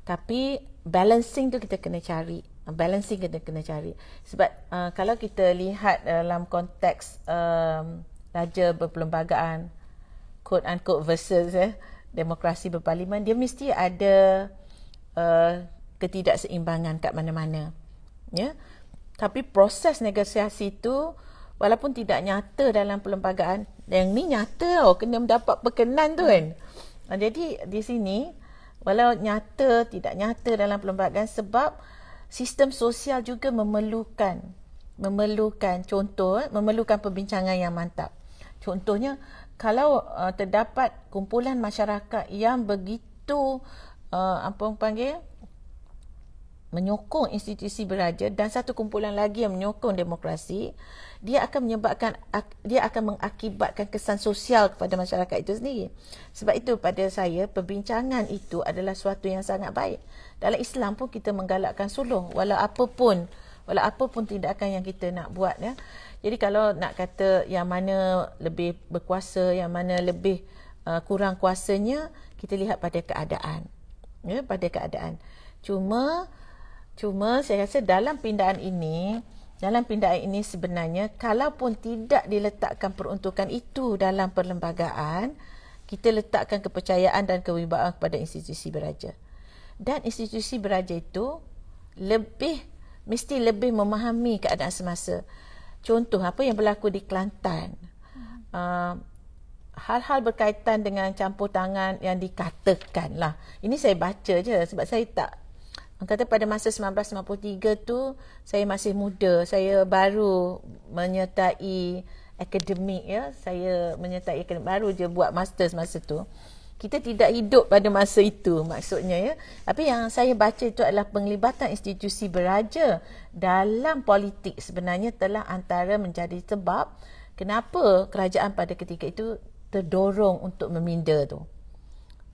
Tapi balancing tu kita kena cari balancing kita kena cari sebab uh, kalau kita lihat dalam konteks um, raja berperlembagaan quote unquote versus eh, demokrasi berparlimen dia mesti ada uh, ketidakseimbangan kat mana-mana ya tapi proses negosiasi itu walaupun tidak nyata dalam perlembagaan yang ni nyata oh kena mendapat perkenan tu kan jadi di sini walaupun nyata tidak nyata dalam perlembagaan sebab sistem sosial juga memerlukan memerlukan contoh eh, memerlukan perbincangan yang mantap contohnya kalau uh, terdapat kumpulan masyarakat yang begitu uh, apa panggil menyokong institusi beraja dan satu kumpulan lagi yang menyokong demokrasi dia akan menyebabkan dia akan mengakibatkan kesan sosial kepada masyarakat itu sendiri sebab itu pada saya perbincangan itu adalah suatu yang sangat baik dalam Islam pun kita menggalakkan suluh walau apapun walau apapun tindakan yang kita nak buat ya jadi kalau nak kata yang mana lebih berkuasa yang mana lebih uh, kurang kuasanya kita lihat pada keadaan ya pada keadaan cuma Cuma saya rasa dalam pindaan ini, dalam pindaan ini sebenarnya kalaupun tidak diletakkan peruntukan itu dalam perlembagaan, kita letakkan kepercayaan dan kewibawaan kepada institusi beraja. Dan institusi beraja itu lebih mesti lebih memahami keadaan semasa. Contoh apa yang berlaku di Kelantan. Hmm. Uh, hal-hal berkaitan dengan campur tangan yang dikatakan lah. Ini saya baca je sebab saya tak kata pada masa 1953 tu saya masih muda saya baru menyertai akademik ya saya menyertai akademik baru je buat master masa tu kita tidak hidup pada masa itu maksudnya ya tapi yang saya baca itu adalah penglibatan institusi beraja dalam politik sebenarnya telah antara menjadi sebab kenapa kerajaan pada ketika itu terdorong untuk meminda tu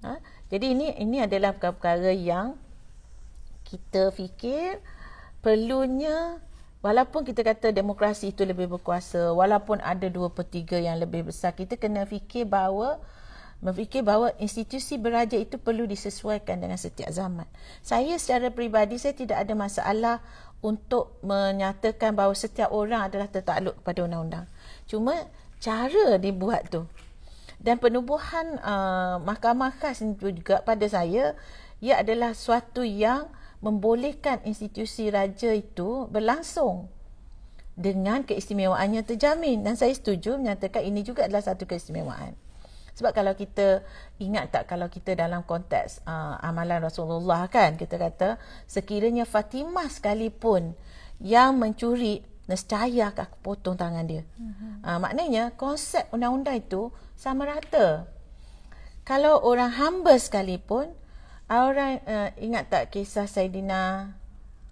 ha? jadi ini ini adalah perkara-perkara yang kita fikir perlunya walaupun kita kata demokrasi itu lebih berkuasa walaupun ada dua per tiga yang lebih besar kita kena fikir bahawa memfikir bahawa institusi beraja itu perlu disesuaikan dengan setiap zaman saya secara peribadi saya tidak ada masalah untuk menyatakan bahawa setiap orang adalah tertakluk kepada undang-undang cuma cara dibuat tu dan penubuhan uh, mahkamah khas juga pada saya ia adalah suatu yang membolehkan institusi raja itu berlangsung dengan keistimewaannya terjamin dan saya setuju menyatakan ini juga adalah satu keistimewaan sebab kalau kita ingat tak kalau kita dalam konteks uh, amalan Rasulullah kan kita kata sekiranya Fatimah sekalipun yang mencuri nescaya akan potong tangan dia uh-huh. uh, maknanya konsep undang-undang itu sama rata kalau orang hamba sekalipun Orang uh, ingat tak kisah Saidina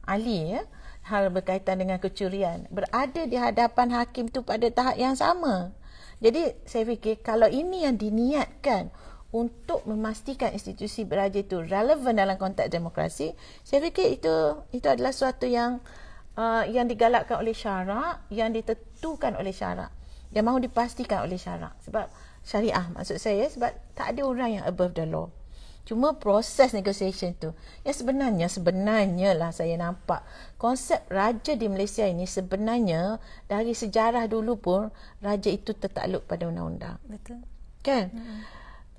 Ali ya? Hal berkaitan dengan kecurian. Berada di hadapan hakim tu pada tahap yang sama. Jadi saya fikir kalau ini yang diniatkan untuk memastikan institusi beraja itu relevan dalam konteks demokrasi, saya fikir itu itu adalah suatu yang uh, yang digalakkan oleh syarak, yang ditentukan oleh syarak, yang mahu dipastikan oleh syarak. Sebab syariah maksud saya sebab tak ada orang yang above the law. Cuma proses negotiation tu. Ya sebenarnya, sebenarnya lah saya nampak konsep raja di Malaysia ini sebenarnya dari sejarah dulu pun raja itu tertakluk pada undang-undang. Betul. Kan? Hmm.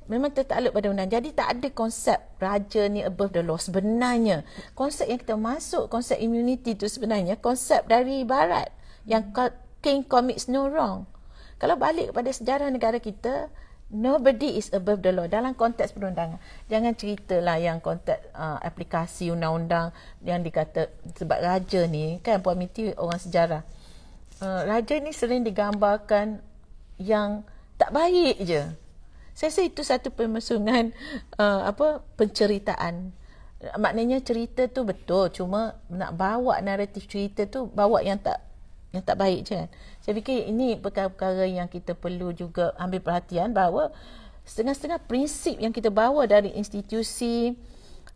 Memang tertakluk pada undang-undang. Jadi tak ada konsep raja ni above the law sebenarnya. Konsep yang kita masuk, konsep immunity tu sebenarnya konsep dari barat. Yang hmm. King commits no wrong. Kalau balik kepada sejarah negara kita, nobody is above the law dalam konteks perundangan. Jangan ceritalah yang konteks uh, aplikasi undang-undang yang dikata sebab raja ni kan Puan Miti orang sejarah. Uh, raja ni sering digambarkan yang tak baik je. Saya rasa itu satu pemesungan uh, apa penceritaan. Maknanya cerita tu betul cuma nak bawa naratif cerita tu bawa yang tak yang tak baik je kan. Saya fikir ini perkara-perkara yang kita perlu juga ambil perhatian bahawa setengah-setengah prinsip yang kita bawa dari institusi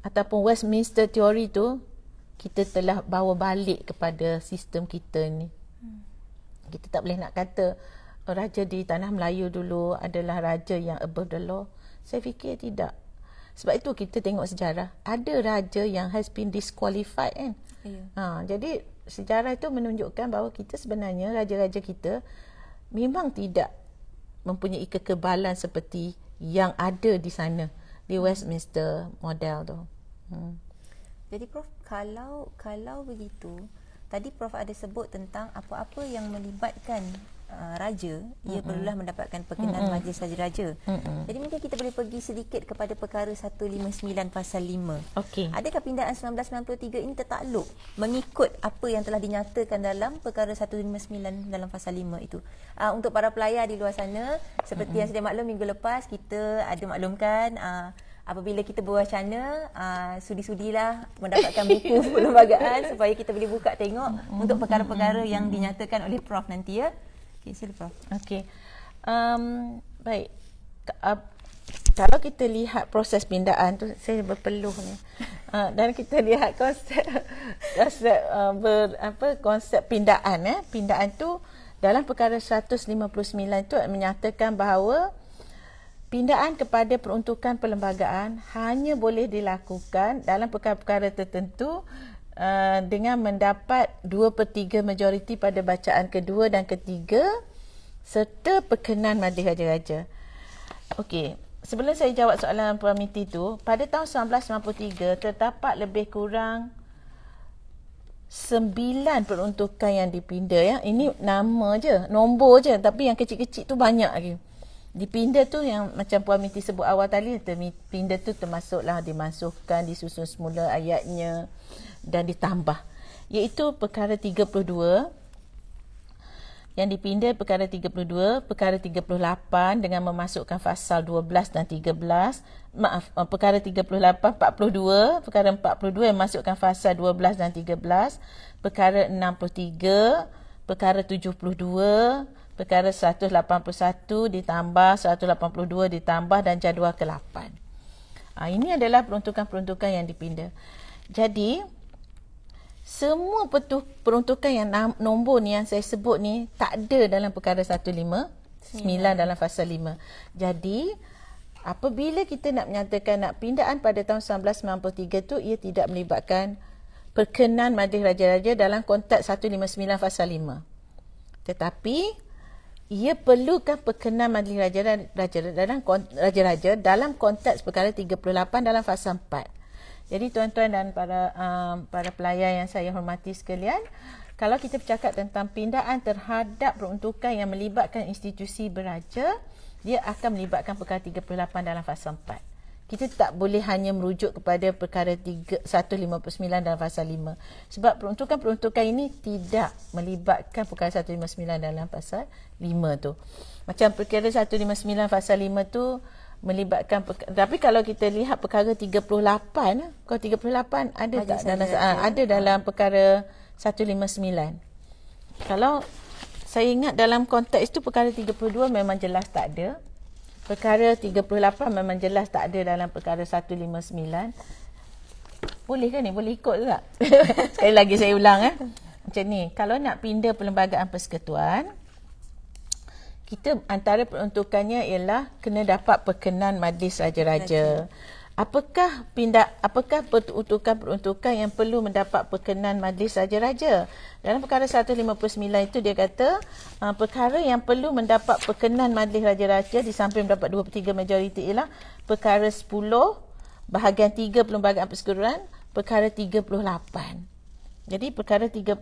ataupun Westminster teori tu kita telah bawa balik kepada sistem kita ni. Hmm. Kita tak boleh nak kata oh, raja di tanah Melayu dulu adalah raja yang above the law. Saya fikir tidak. Sebab itu kita tengok sejarah. Ada raja yang has been disqualified kan. Yeah. Ha, jadi sejarah itu menunjukkan bahawa kita sebenarnya raja-raja kita memang tidak mempunyai kekebalan seperti yang ada di sana di hmm. Westminster model tu. Hmm. Jadi prof kalau kalau begitu tadi prof ada sebut tentang apa-apa yang melibatkan Uh, raja ia Mm-mm. perlulah mendapatkan perkenan Mm-mm. majlis raja-raja. Mm-mm. Jadi mungkin kita boleh pergi sedikit kepada perkara 159 pasal 5. Okey. Adakah pindaan 1993 ini tertakluk mengikut apa yang telah dinyatakan dalam perkara 159 dalam pasal 5 itu? Uh, untuk para pelayar di luar sana seperti Mm-mm. yang sudah maklum minggu lepas kita ada maklumkan uh, Apabila kita berwacana, uh, sudi-sudilah mendapatkan buku <laughs> perlembagaan supaya kita boleh buka tengok untuk perkara-perkara yang dinyatakan oleh Prof nanti ya. Okey, sila Prof. Okey. Um, baik. Uh, kalau kita lihat proses pindaan tu saya berpeluh ni. Uh, <laughs> dan kita lihat konsep konsep uh, ber, apa konsep pindaan eh. Pindaan tu dalam perkara 159 tu menyatakan bahawa pindaan kepada peruntukan perlembagaan hanya boleh dilakukan dalam perkara-perkara tertentu uh, dengan mendapat 2 per 3 majoriti pada bacaan kedua dan ketiga serta perkenan Madi Raja-Raja. Okey, sebelum saya jawab soalan Puan Miti itu, pada tahun 1993 terdapat lebih kurang sembilan peruntukan yang dipinda ya. Ini nama je, nombor je tapi yang kecil-kecil tu banyak lagi. Dipinda tu yang macam Puan Miti sebut awal tadi, dipinda tu termasuklah dimasukkan, disusun semula ayatnya dan ditambah iaitu perkara 32 yang dipindah perkara 32 perkara 38 dengan memasukkan fasal 12 dan 13 maaf eh, perkara 38 42 perkara 42 yang masukkan fasal 12 dan 13 perkara 63 perkara 72 perkara 181 ditambah 182 ditambah dan jadual ke-8. Ha, ah, ini adalah peruntukan-peruntukan yang dipindah. Jadi, semua petuh peruntukan yang nombor ni yang saya sebut ni tak ada dalam perkara 159 9 ya. dalam fasa 5. Jadi apabila kita nak menyatakan nak pindaan pada tahun 1993 tu ia tidak melibatkan perkenan Majlis Raja-Raja dalam konteks 159 fasa 5. Tetapi ia perlukan perkenan Majlis Raja-Raja dalam Raja-Raja dalam konteks perkara 38 dalam fasa 4. Jadi tuan-tuan dan para uh, para pelayar yang saya hormati sekalian, kalau kita bercakap tentang pindaan terhadap peruntukan yang melibatkan institusi beraja, dia akan melibatkan perkara 38 dalam fasa 4 kita tak boleh hanya merujuk kepada perkara 159 dalam fasa 5 sebab peruntukan-peruntukan ini tidak melibatkan perkara 159 dalam fasa 5 tu macam perkara 159 fasa 5 tu melibatkan tapi kalau kita lihat perkara 38 kau 38 ada Haji tak dalam ha, ada dalam ah. perkara 159 kalau saya ingat dalam konteks itu perkara 32 memang jelas tak ada perkara 38 memang jelas tak ada dalam perkara 159 boleh kan? ni boleh ikut ke tak <laughs> sekali lagi saya ulang eh macam ni kalau nak pindah perlembagaan persekutuan kita antara peruntukannya ialah kena dapat perkenan majlis raja-raja. Apakah pindah apakah peruntukan-peruntukan yang perlu mendapat perkenan majlis raja-raja? Dalam perkara 159 itu dia kata uh, perkara yang perlu mendapat perkenan majlis raja-raja di samping mendapat 2/3 majoriti ialah perkara 10 bahagian 3 perlembagaan persekutuan, perkara 38. Jadi perkara 38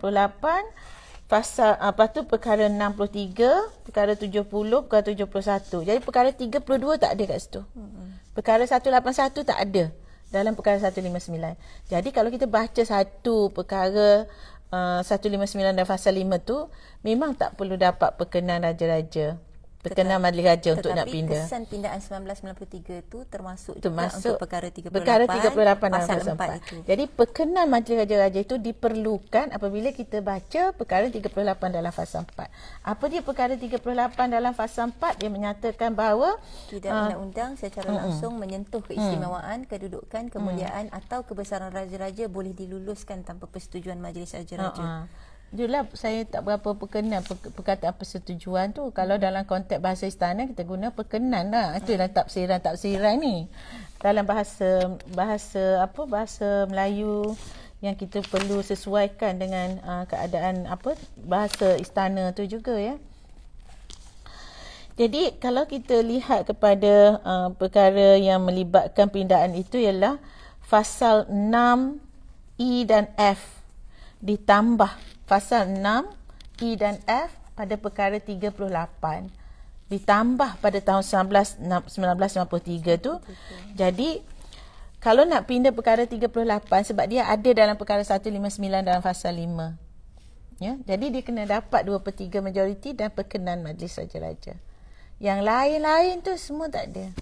pasal uh, lepas tu perkara 63, perkara 70, perkara 71. Jadi perkara 32 tak ada kat situ. Hmm. Perkara 181 tak ada dalam perkara 159. Jadi kalau kita baca satu perkara uh, ah, 159 dan fasa 5 tu memang tak perlu dapat perkenan raja-raja terkena Madli Raja untuk nak pindah. Tetapi kesan pindaan 1993 tu termasuk, termasuk juga untuk perkara 38, perkara 38 pasal 4. itu. Jadi perkenan Madli Raja-Raja itu diperlukan apabila kita baca perkara 38 dalam fasa 4. Apa dia perkara 38 dalam fasa 4? Dia menyatakan bahawa tidak uh, undang-undang secara uh-uh. langsung menyentuh keistimewaan, uh kedudukan, mm. kemuliaan uh atau kebesaran Raja-Raja boleh diluluskan tanpa persetujuan Majlis Raja-Raja. Uh-uh. Itulah saya tak berapa perkenan perkataan persetujuan tu. Kalau dalam konteks bahasa istana kita guna perkenan lah. Itu dalam tafsiran tafsiran ni. Dalam bahasa bahasa apa bahasa Melayu yang kita perlu sesuaikan dengan uh, keadaan apa bahasa istana tu juga ya. Jadi kalau kita lihat kepada uh, perkara yang melibatkan pindaan itu ialah fasal 6 E dan F ditambah fasa 6 E dan F pada perkara 38 ditambah pada tahun 19, 1953 tu jadi kalau nak pindah perkara 38 sebab dia ada dalam perkara 159 dalam fasa 5 Ya, jadi dia kena dapat 2 per 3 majoriti dan perkenan majlis raja-raja. Yang lain-lain tu semua tak ada.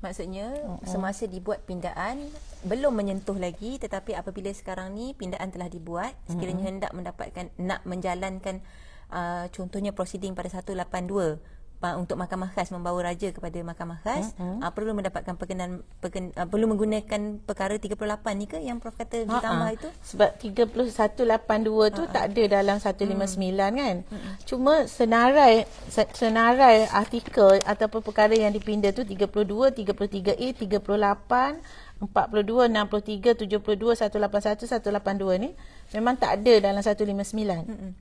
Maksudnya uh-huh. semasa dibuat pindaan belum menyentuh lagi tetapi apabila sekarang ni pindaan telah dibuat hmm, sekiranya uh-huh. hendak mendapatkan nak menjalankan uh, contohnya prosiding pada 182 untuk mahkamah khas membawa raja kepada mahkamah khas mm-hmm. uh, perlu mendapatkan perkenan perken, uh, perlu menggunakan perkara 38 ni ke yang prof kata ditambah Ha-ha. itu sebab 3182 Ha-ha. tu tak ada dalam 159 mm. kan mm. cuma senarai senarai artikel ataupun perkara yang dipindah tu 32 33A 38 42 63 72 181 182 ni memang tak ada dalam 159. Hmm.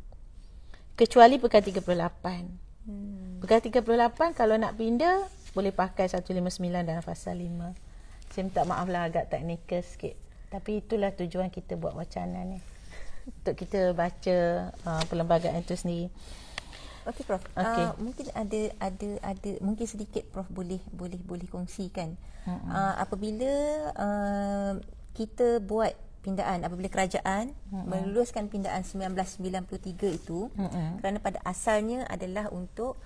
Kecuali perkara 38. Hmm. Bekas 38 kalau nak pindah boleh pakai 159 dan fasa 5. Saya minta maaf lah agak teknikal sikit. Tapi itulah tujuan kita buat wacana ni. <laughs> Untuk kita baca uh, perlembagaan itu sendiri. Okey prof. Okay. Uh, mungkin ada ada ada mungkin sedikit prof boleh boleh boleh kongsikan. Mm-hmm. Uh, apabila uh, kita buat pindaan apabila kerajaan mm-hmm. meluluskan pindaan 1993 itu mm-hmm. kerana pada asalnya adalah untuk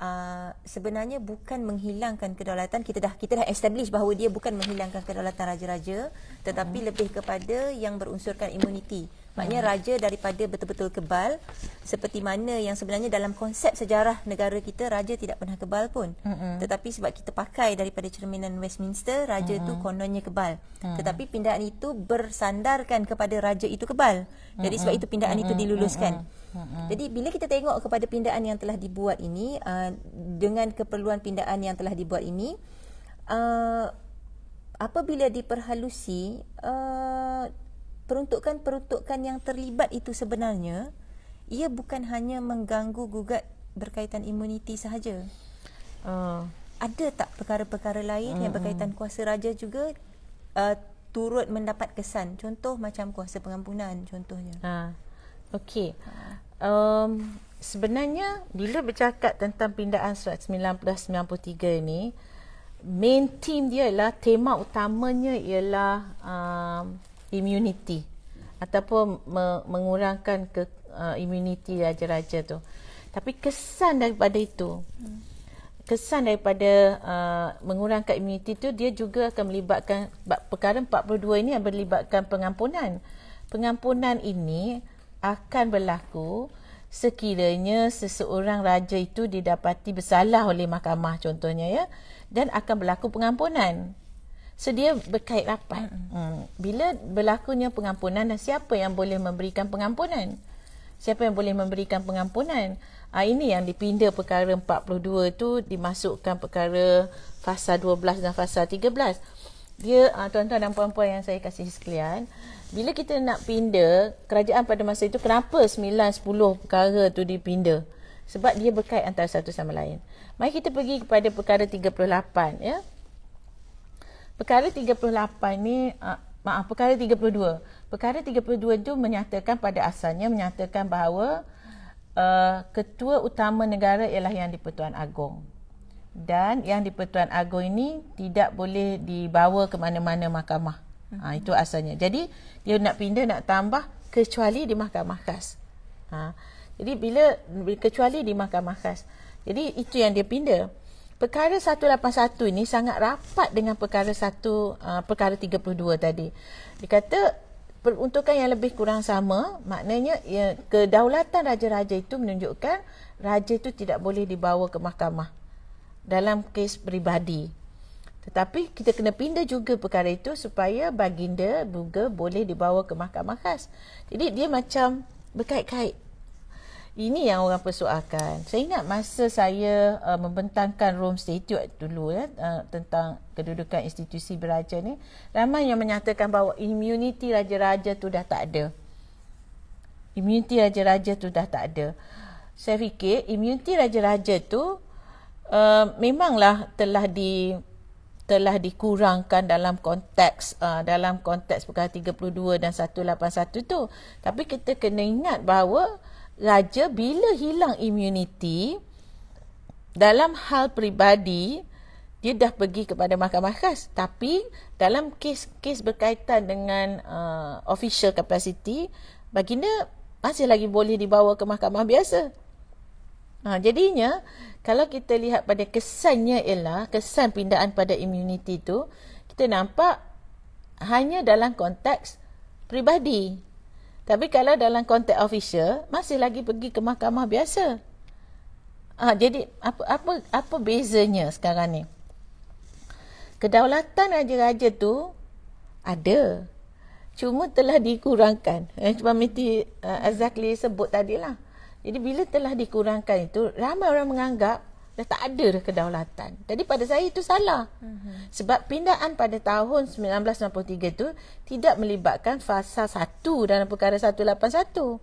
uh, sebenarnya bukan menghilangkan kedaulatan kita dah kita dah establish bahawa dia bukan menghilangkan kedaulatan raja-raja tetapi hmm. lebih kepada yang berunsurkan imuniti Maknanya hmm. raja daripada betul-betul kebal seperti mana yang sebenarnya dalam konsep sejarah negara kita raja tidak pernah kebal pun. hmm Tetapi sebab kita pakai daripada cerminan Westminster raja mm-hmm. tu kononnya kebal. hmm Tetapi pindaan itu bersandarkan kepada raja itu kebal. hmm Jadi sebab itu pindaan hmm itu diluluskan. Mm-hmm. Jadi bila kita tengok kepada pindaan yang telah dibuat ini uh, dengan keperluan pindaan yang telah dibuat ini uh, apabila diperhalusi uh, peruntukan-peruntukan yang terlibat itu sebenarnya ia bukan hanya mengganggu gugat berkaitan imuniti sahaja. Uh. Ada tak perkara-perkara lain uh. yang berkaitan kuasa raja juga uh, turut mendapat kesan? Contoh macam kuasa pengampunan contohnya. Uh. Okey. Um, sebenarnya bila bercakap tentang pindaan surat 1993 ini, main theme dia ialah tema utamanya ialah um, immunity ataupun me- mengurangkan ke uh, immunity raja-raja tu. Tapi kesan daripada itu kesan daripada uh, mengurangkan immunity tu dia juga akan melibatkan perkara 42 ini yang berlibatkan pengampunan. Pengampunan ini akan berlaku sekiranya seseorang raja itu didapati bersalah oleh mahkamah contohnya ya dan akan berlaku pengampunan So dia berkait rapat. Hmm. Bila berlakunya pengampunan dan siapa yang boleh memberikan pengampunan? Siapa yang boleh memberikan pengampunan? Ah ini yang dipindah perkara 42 tu dimasukkan perkara fasa 12 dan fasa 13. Dia ah, tuan-tuan dan puan-puan yang saya kasih sekalian, bila kita nak pindah kerajaan pada masa itu kenapa 9 10 perkara tu dipindah? Sebab dia berkait antara satu sama lain. Mari kita pergi kepada perkara 38 ya perkara 38 ni uh, maaf perkara 32. Perkara 32 tu menyatakan pada asalnya menyatakan bahawa uh, ketua utama negara ialah yang di-Pertuan Agong. Dan yang di-Pertuan Agong ini tidak boleh dibawa ke mana-mana mahkamah. Ha, itu asalnya. Jadi dia nak pindah nak tambah kecuali di Mahkamah Khas. Ha. Jadi bila kecuali di Mahkamah Khas. Jadi itu yang dia pindah perkara 181 ini sangat rapat dengan perkara 1 uh, perkara 32 tadi. Dikata peruntukan yang lebih kurang sama, maknanya ya, kedaulatan raja-raja itu menunjukkan raja itu tidak boleh dibawa ke mahkamah dalam kes peribadi. Tetapi kita kena pindah juga perkara itu supaya baginda juga boleh dibawa ke mahkamah khas. Jadi dia macam berkait-kait ini yang orang persoalkan. Saya ingat masa saya uh, membentangkan Rome Statute dulu ya uh, tentang kedudukan institusi beraja ni, ramai yang menyatakan bahawa immunity raja-raja tu dah tak ada. Immunity raja-raja tu dah tak ada. Saya fikir immunity raja-raja tu uh, memanglah telah di telah dikurangkan dalam konteks uh, dalam konteks perkara 32 dan 181 tu. Tapi kita kena ingat bahawa raja bila hilang imuniti dalam hal peribadi dia dah pergi kepada mahkamah khas tapi dalam kes-kes berkaitan dengan uh, official capacity baginda masih lagi boleh dibawa ke mahkamah biasa ha, jadinya kalau kita lihat pada kesannya ialah kesan pindaan pada imuniti itu kita nampak hanya dalam konteks peribadi tapi kalau dalam konteks official, masih lagi pergi ke mahkamah biasa. Ha, jadi apa apa apa bezanya sekarang ni? Kedaulatan raja-raja tu ada. Cuma telah dikurangkan. Eh, cuma Miti uh, Azakli sebut tadi lah. Jadi bila telah dikurangkan itu, ramai orang menganggap dah tak ada dah kedaulatan. Jadi pada saya itu salah. Mhm. Sebab pindaan pada tahun 1993 itu tidak melibatkan fasa 1 dalam perkara 181.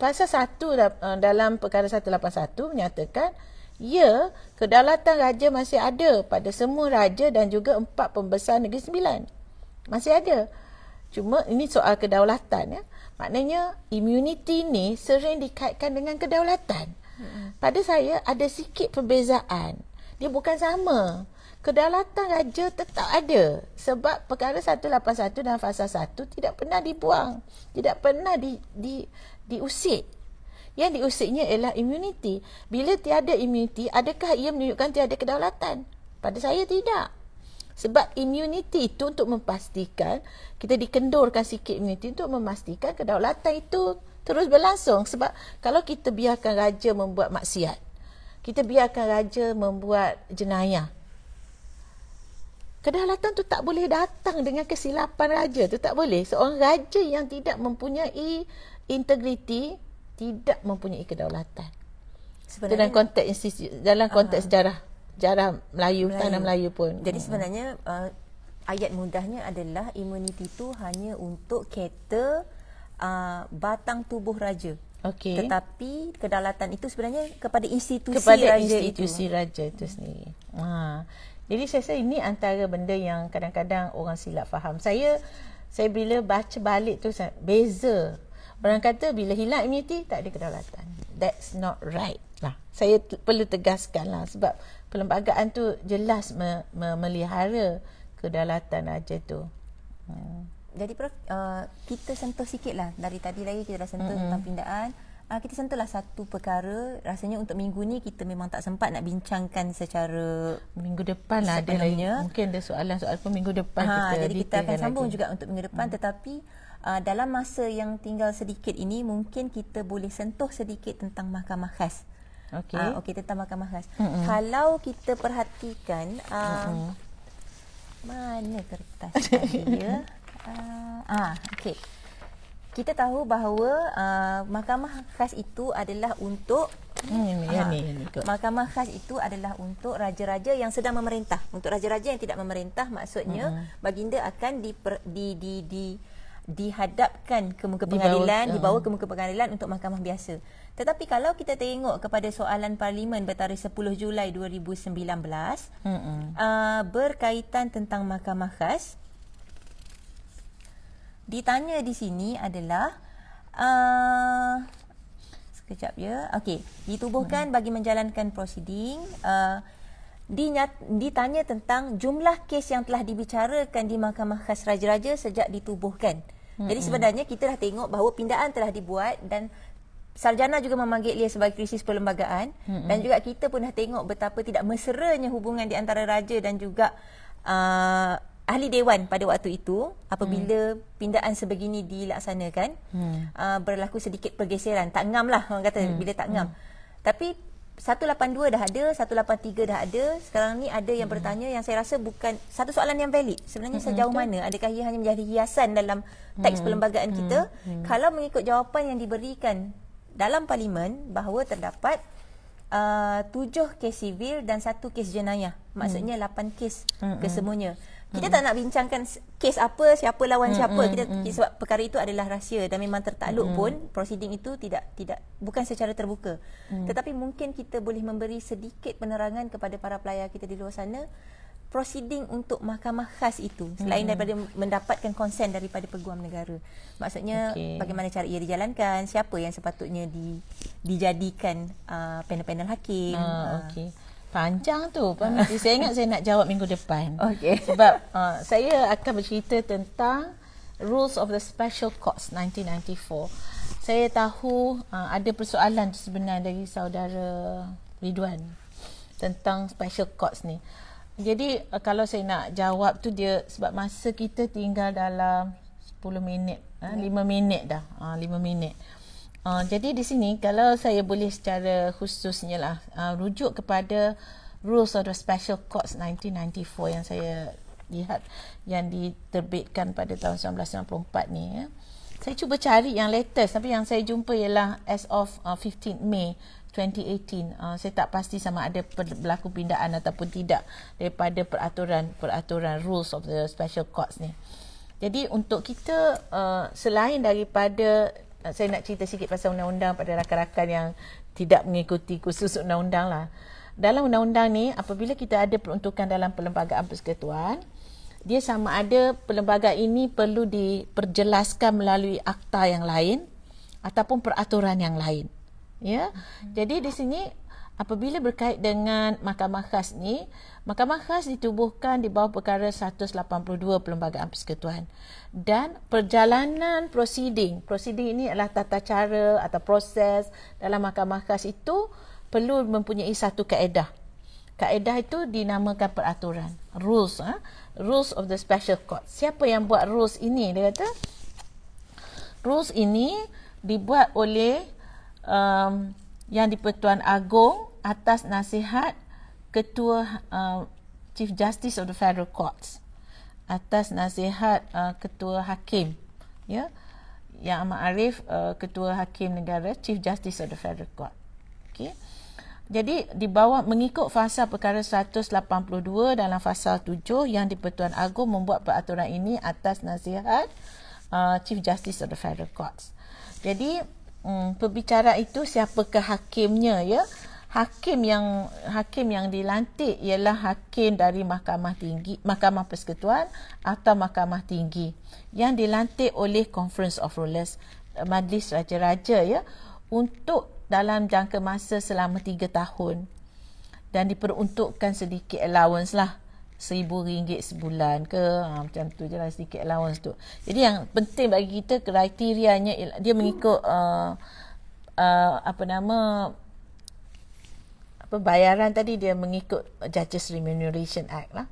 Fasa 1 eh, dalam perkara 181 menyatakan ya kedaulatan raja masih ada pada semua raja dan juga empat pembesar negeri sembilan. Masih ada. Cuma ini soal kedaulatan ya. Maknanya imuniti ni sering dikaitkan dengan kedaulatan. Pada saya ada sikit perbezaan. Dia bukan sama. Kedaulatan raja tetap ada sebab perkara 181 dan fasa 1 tidak pernah dibuang, tidak pernah di di diusik. Yang diusiknya ialah imuniti. Bila tiada imuniti, adakah ia menunjukkan tiada kedaulatan? Pada saya tidak. Sebab imuniti itu untuk memastikan kita dikendurkan sikit imuniti untuk memastikan kedaulatan itu terus berlangsung sebab kalau kita biarkan raja membuat maksiat kita biarkan raja membuat jenayah kedahlatan tu tak boleh datang dengan kesilapan raja tu tak boleh seorang raja yang tidak mempunyai integriti tidak mempunyai kedaulatan sebenarnya dalam konteks dalam konteks uh, sejarah sejarah Melayu, Melayu tanah Melayu pun jadi hmm. sebenarnya uh, ayat mudahnya adalah imuniti tu hanya untuk kata uh, batang tubuh raja. okay. Tetapi kedalatan itu sebenarnya kepada institusi kepada raja institusi itu. Kepada institusi raja itu sendiri. Ha. Jadi saya rasa ini antara benda yang kadang-kadang orang silap faham. Saya saya bila baca balik tu saya, beza. Orang kata bila hilang imuniti tak ada kedalatan. That's not right. Lah. Saya perlu tegaskan lah sebab perlembagaan tu jelas me- me- melihara kedaulatan aja tu. Hmm jadi Prof, uh, kita sentuh sikit lah dari tadi lagi kita dah sentuh mm-hmm. tentang pindaan. Uh, kita sentuhlah satu perkara, rasanya untuk minggu ni kita memang tak sempat nak bincangkan secara... Minggu depan lah ada lagi, mungkin ada soalan-soalan pun minggu depan ha, kita Jadi kita akan sambung lagi. juga untuk minggu depan mm. tetapi uh, dalam masa yang tinggal sedikit ini mungkin kita boleh sentuh sedikit tentang mahkamah khas. Okey. Uh, Okey, tentang mahkamah khas. Mm-mm. Kalau kita perhatikan, uh, mana kertas dia? <laughs> uh, ah okey kita tahu bahawa uh, mahkamah khas itu adalah untuk hmm, ini, ini, ha, Mahkamah khas itu adalah untuk raja-raja yang sedang memerintah. Untuk raja-raja yang tidak memerintah maksudnya uh-huh. baginda akan diper, di, di, di, dihadapkan ke muka pengadilan, di bawah huh ke muka pengadilan untuk mahkamah biasa. Tetapi kalau kita tengok kepada soalan parlimen bertarikh 10 Julai 2019 uh-huh. uh, berkaitan tentang mahkamah khas, ditanya di sini adalah uh, sekejap ya. Okey, ditubuhkan bagi menjalankan proseding uh, dinyat, ditanya tentang jumlah kes yang telah dibicarakan di Mahkamah Khas Raja-Raja sejak ditubuhkan. hmm Jadi sebenarnya kita dah tengok bahawa pindaan telah dibuat dan Sarjana juga memanggil dia sebagai krisis perlembagaan mm-hmm. dan juga kita pun dah tengok betapa tidak meseranya hubungan di antara raja dan juga uh, ahli dewan pada waktu itu apabila hmm. pindaan sebegini dilaksanakan hmm. uh, berlaku sedikit pergeseran tak ngam lah orang kata hmm. bila tak ngam hmm. tapi 182 dah ada 183 dah ada sekarang ni ada yang hmm. bertanya yang saya rasa bukan satu soalan yang valid sebenarnya hmm. sejauh mana adakah ia hanya menjadi hiasan dalam teks hmm. perlembagaan hmm. kita hmm. kalau mengikut jawapan yang diberikan dalam parlimen bahawa terdapat Uh, tujuh kes sivil dan satu kes jenayah. Maksudnya hmm. lapan kes hmm. kesemuanya. Hmm kita hmm. tak nak bincangkan kes apa siapa lawan hmm, siapa hmm, kita hmm, sebab perkara itu adalah rahsia dan memang tertakluk hmm. pun proceeding itu tidak tidak bukan secara terbuka hmm. tetapi mungkin kita boleh memberi sedikit penerangan kepada para pelayar kita di luar sana proceeding untuk mahkamah khas itu selain hmm. daripada mendapatkan konsen daripada peguam negara maksudnya okay. bagaimana cara ia dijalankan siapa yang sepatutnya di dijadikan uh, panel-panel hakim uh, okey panjang tu. Pemiti, saya ingat saya nak jawab minggu depan. <laughs> Okay. Sebab uh, saya akan bercerita tentang Rules of the Special Courts 1994. Saya tahu uh, ada persoalan tu sebenarnya dari saudara Ridwan tentang Special Courts ni. Jadi uh, kalau saya nak jawab tu dia sebab masa kita tinggal dalam 10 minit, uh, eh, 5 ya. minit dah. Uh, ah, 5 minit. Uh, jadi di sini kalau saya boleh secara khususnya lah uh, rujuk kepada Rules of the Special Courts 1994 yang saya lihat yang diterbitkan pada tahun 1994 ni ya. Saya cuba cari yang latest tapi yang saya jumpa ialah as of uh, 15 Mei 2018. Uh, saya tak pasti sama ada berlaku pindaan ataupun tidak daripada peraturan-peraturan Rules of the Special Courts ni. Jadi untuk kita uh, selain daripada saya nak cerita sikit pasal undang-undang pada rakan-rakan yang tidak mengikuti khusus undang-undang lah. Dalam undang-undang ni, apabila kita ada peruntukan dalam perlembagaan persekutuan, dia sama ada perlembaga ini perlu diperjelaskan melalui akta yang lain ataupun peraturan yang lain. Ya. Hmm. Jadi di sini apabila berkait dengan mahkamah khas ni, mahkamah khas ditubuhkan di bawah perkara 182 Perlembagaan Persekutuan dan perjalanan prosiding, prosiding ini adalah tata cara atau proses dalam mahkamah khas itu perlu mempunyai satu kaedah. Kaedah itu dinamakan peraturan, rules, ha? rules of the special court. Siapa yang buat rules ini? Dia kata, rules ini dibuat oleh um, yang di Pertuan Agong atas nasihat ketua uh, Chief Justice of the Federal Courts atas nasihat uh, ketua hakim ya yang amat arif uh, ketua hakim negara Chief Justice of the Federal Court okey jadi di bawah mengikut fasa perkara 182 dalam fasa 7 yang di-Pertuan Agong membuat peraturan ini atas nasihat uh, Chief Justice of the Federal Courts. Jadi um, mm, perbicaraan itu siapakah hakimnya ya? hakim yang hakim yang dilantik ialah hakim dari mahkamah tinggi mahkamah persekutuan atau mahkamah tinggi yang dilantik oleh conference of rulers eh, majlis raja-raja ya untuk dalam jangka masa selama tiga tahun dan diperuntukkan sedikit allowance lah seribu ringgit sebulan ke ha, macam tu je lah sedikit allowance tu jadi yang penting bagi kita kriterianya dia mengikut uh, uh, apa nama pembayaran tadi dia mengikut Judges Remuneration Act lah.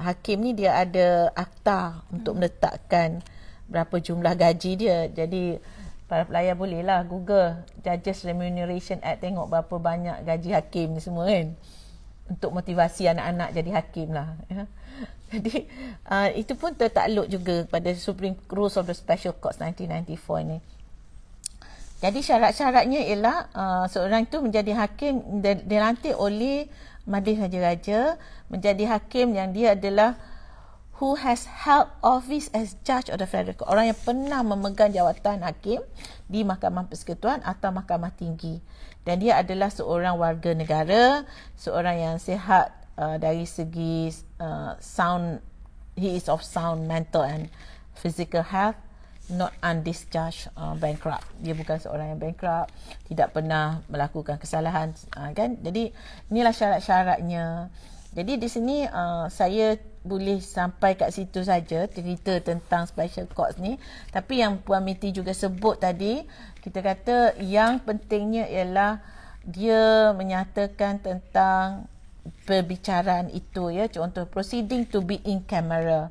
Hakim ni dia ada akta untuk hmm. menetapkan berapa jumlah gaji dia. Jadi para pelayar bolehlah Google Judges Remuneration Act tengok berapa banyak gaji hakim ni semua kan. Untuk motivasi anak-anak jadi hakim lah. Ya. <laughs> Jadi uh, itu pun tertakluk juga pada Supreme Rules of the Special Courts 1994 ni. Jadi syarat-syaratnya ialah uh, seorang itu menjadi hakim dilantik oleh Majlis Raja-Raja menjadi hakim yang dia adalah who has held office as judge of the federal court. Orang yang pernah memegang jawatan hakim di Mahkamah Persekutuan atau Mahkamah Tinggi. Dan dia adalah seorang warga negara, seorang yang sihat uh, dari segi uh, sound, he is of sound mental and physical health not undischarged uh, bankrupt. Dia bukan seorang yang bankrupt, tidak pernah melakukan kesalahan uh, kan. Jadi inilah syarat-syaratnya. Jadi di sini uh, saya boleh sampai kat situ saja cerita tentang special courts ni. Tapi yang Puan Miti juga sebut tadi, kita kata yang pentingnya ialah dia menyatakan tentang perbicaraan itu ya contoh proceeding to be in camera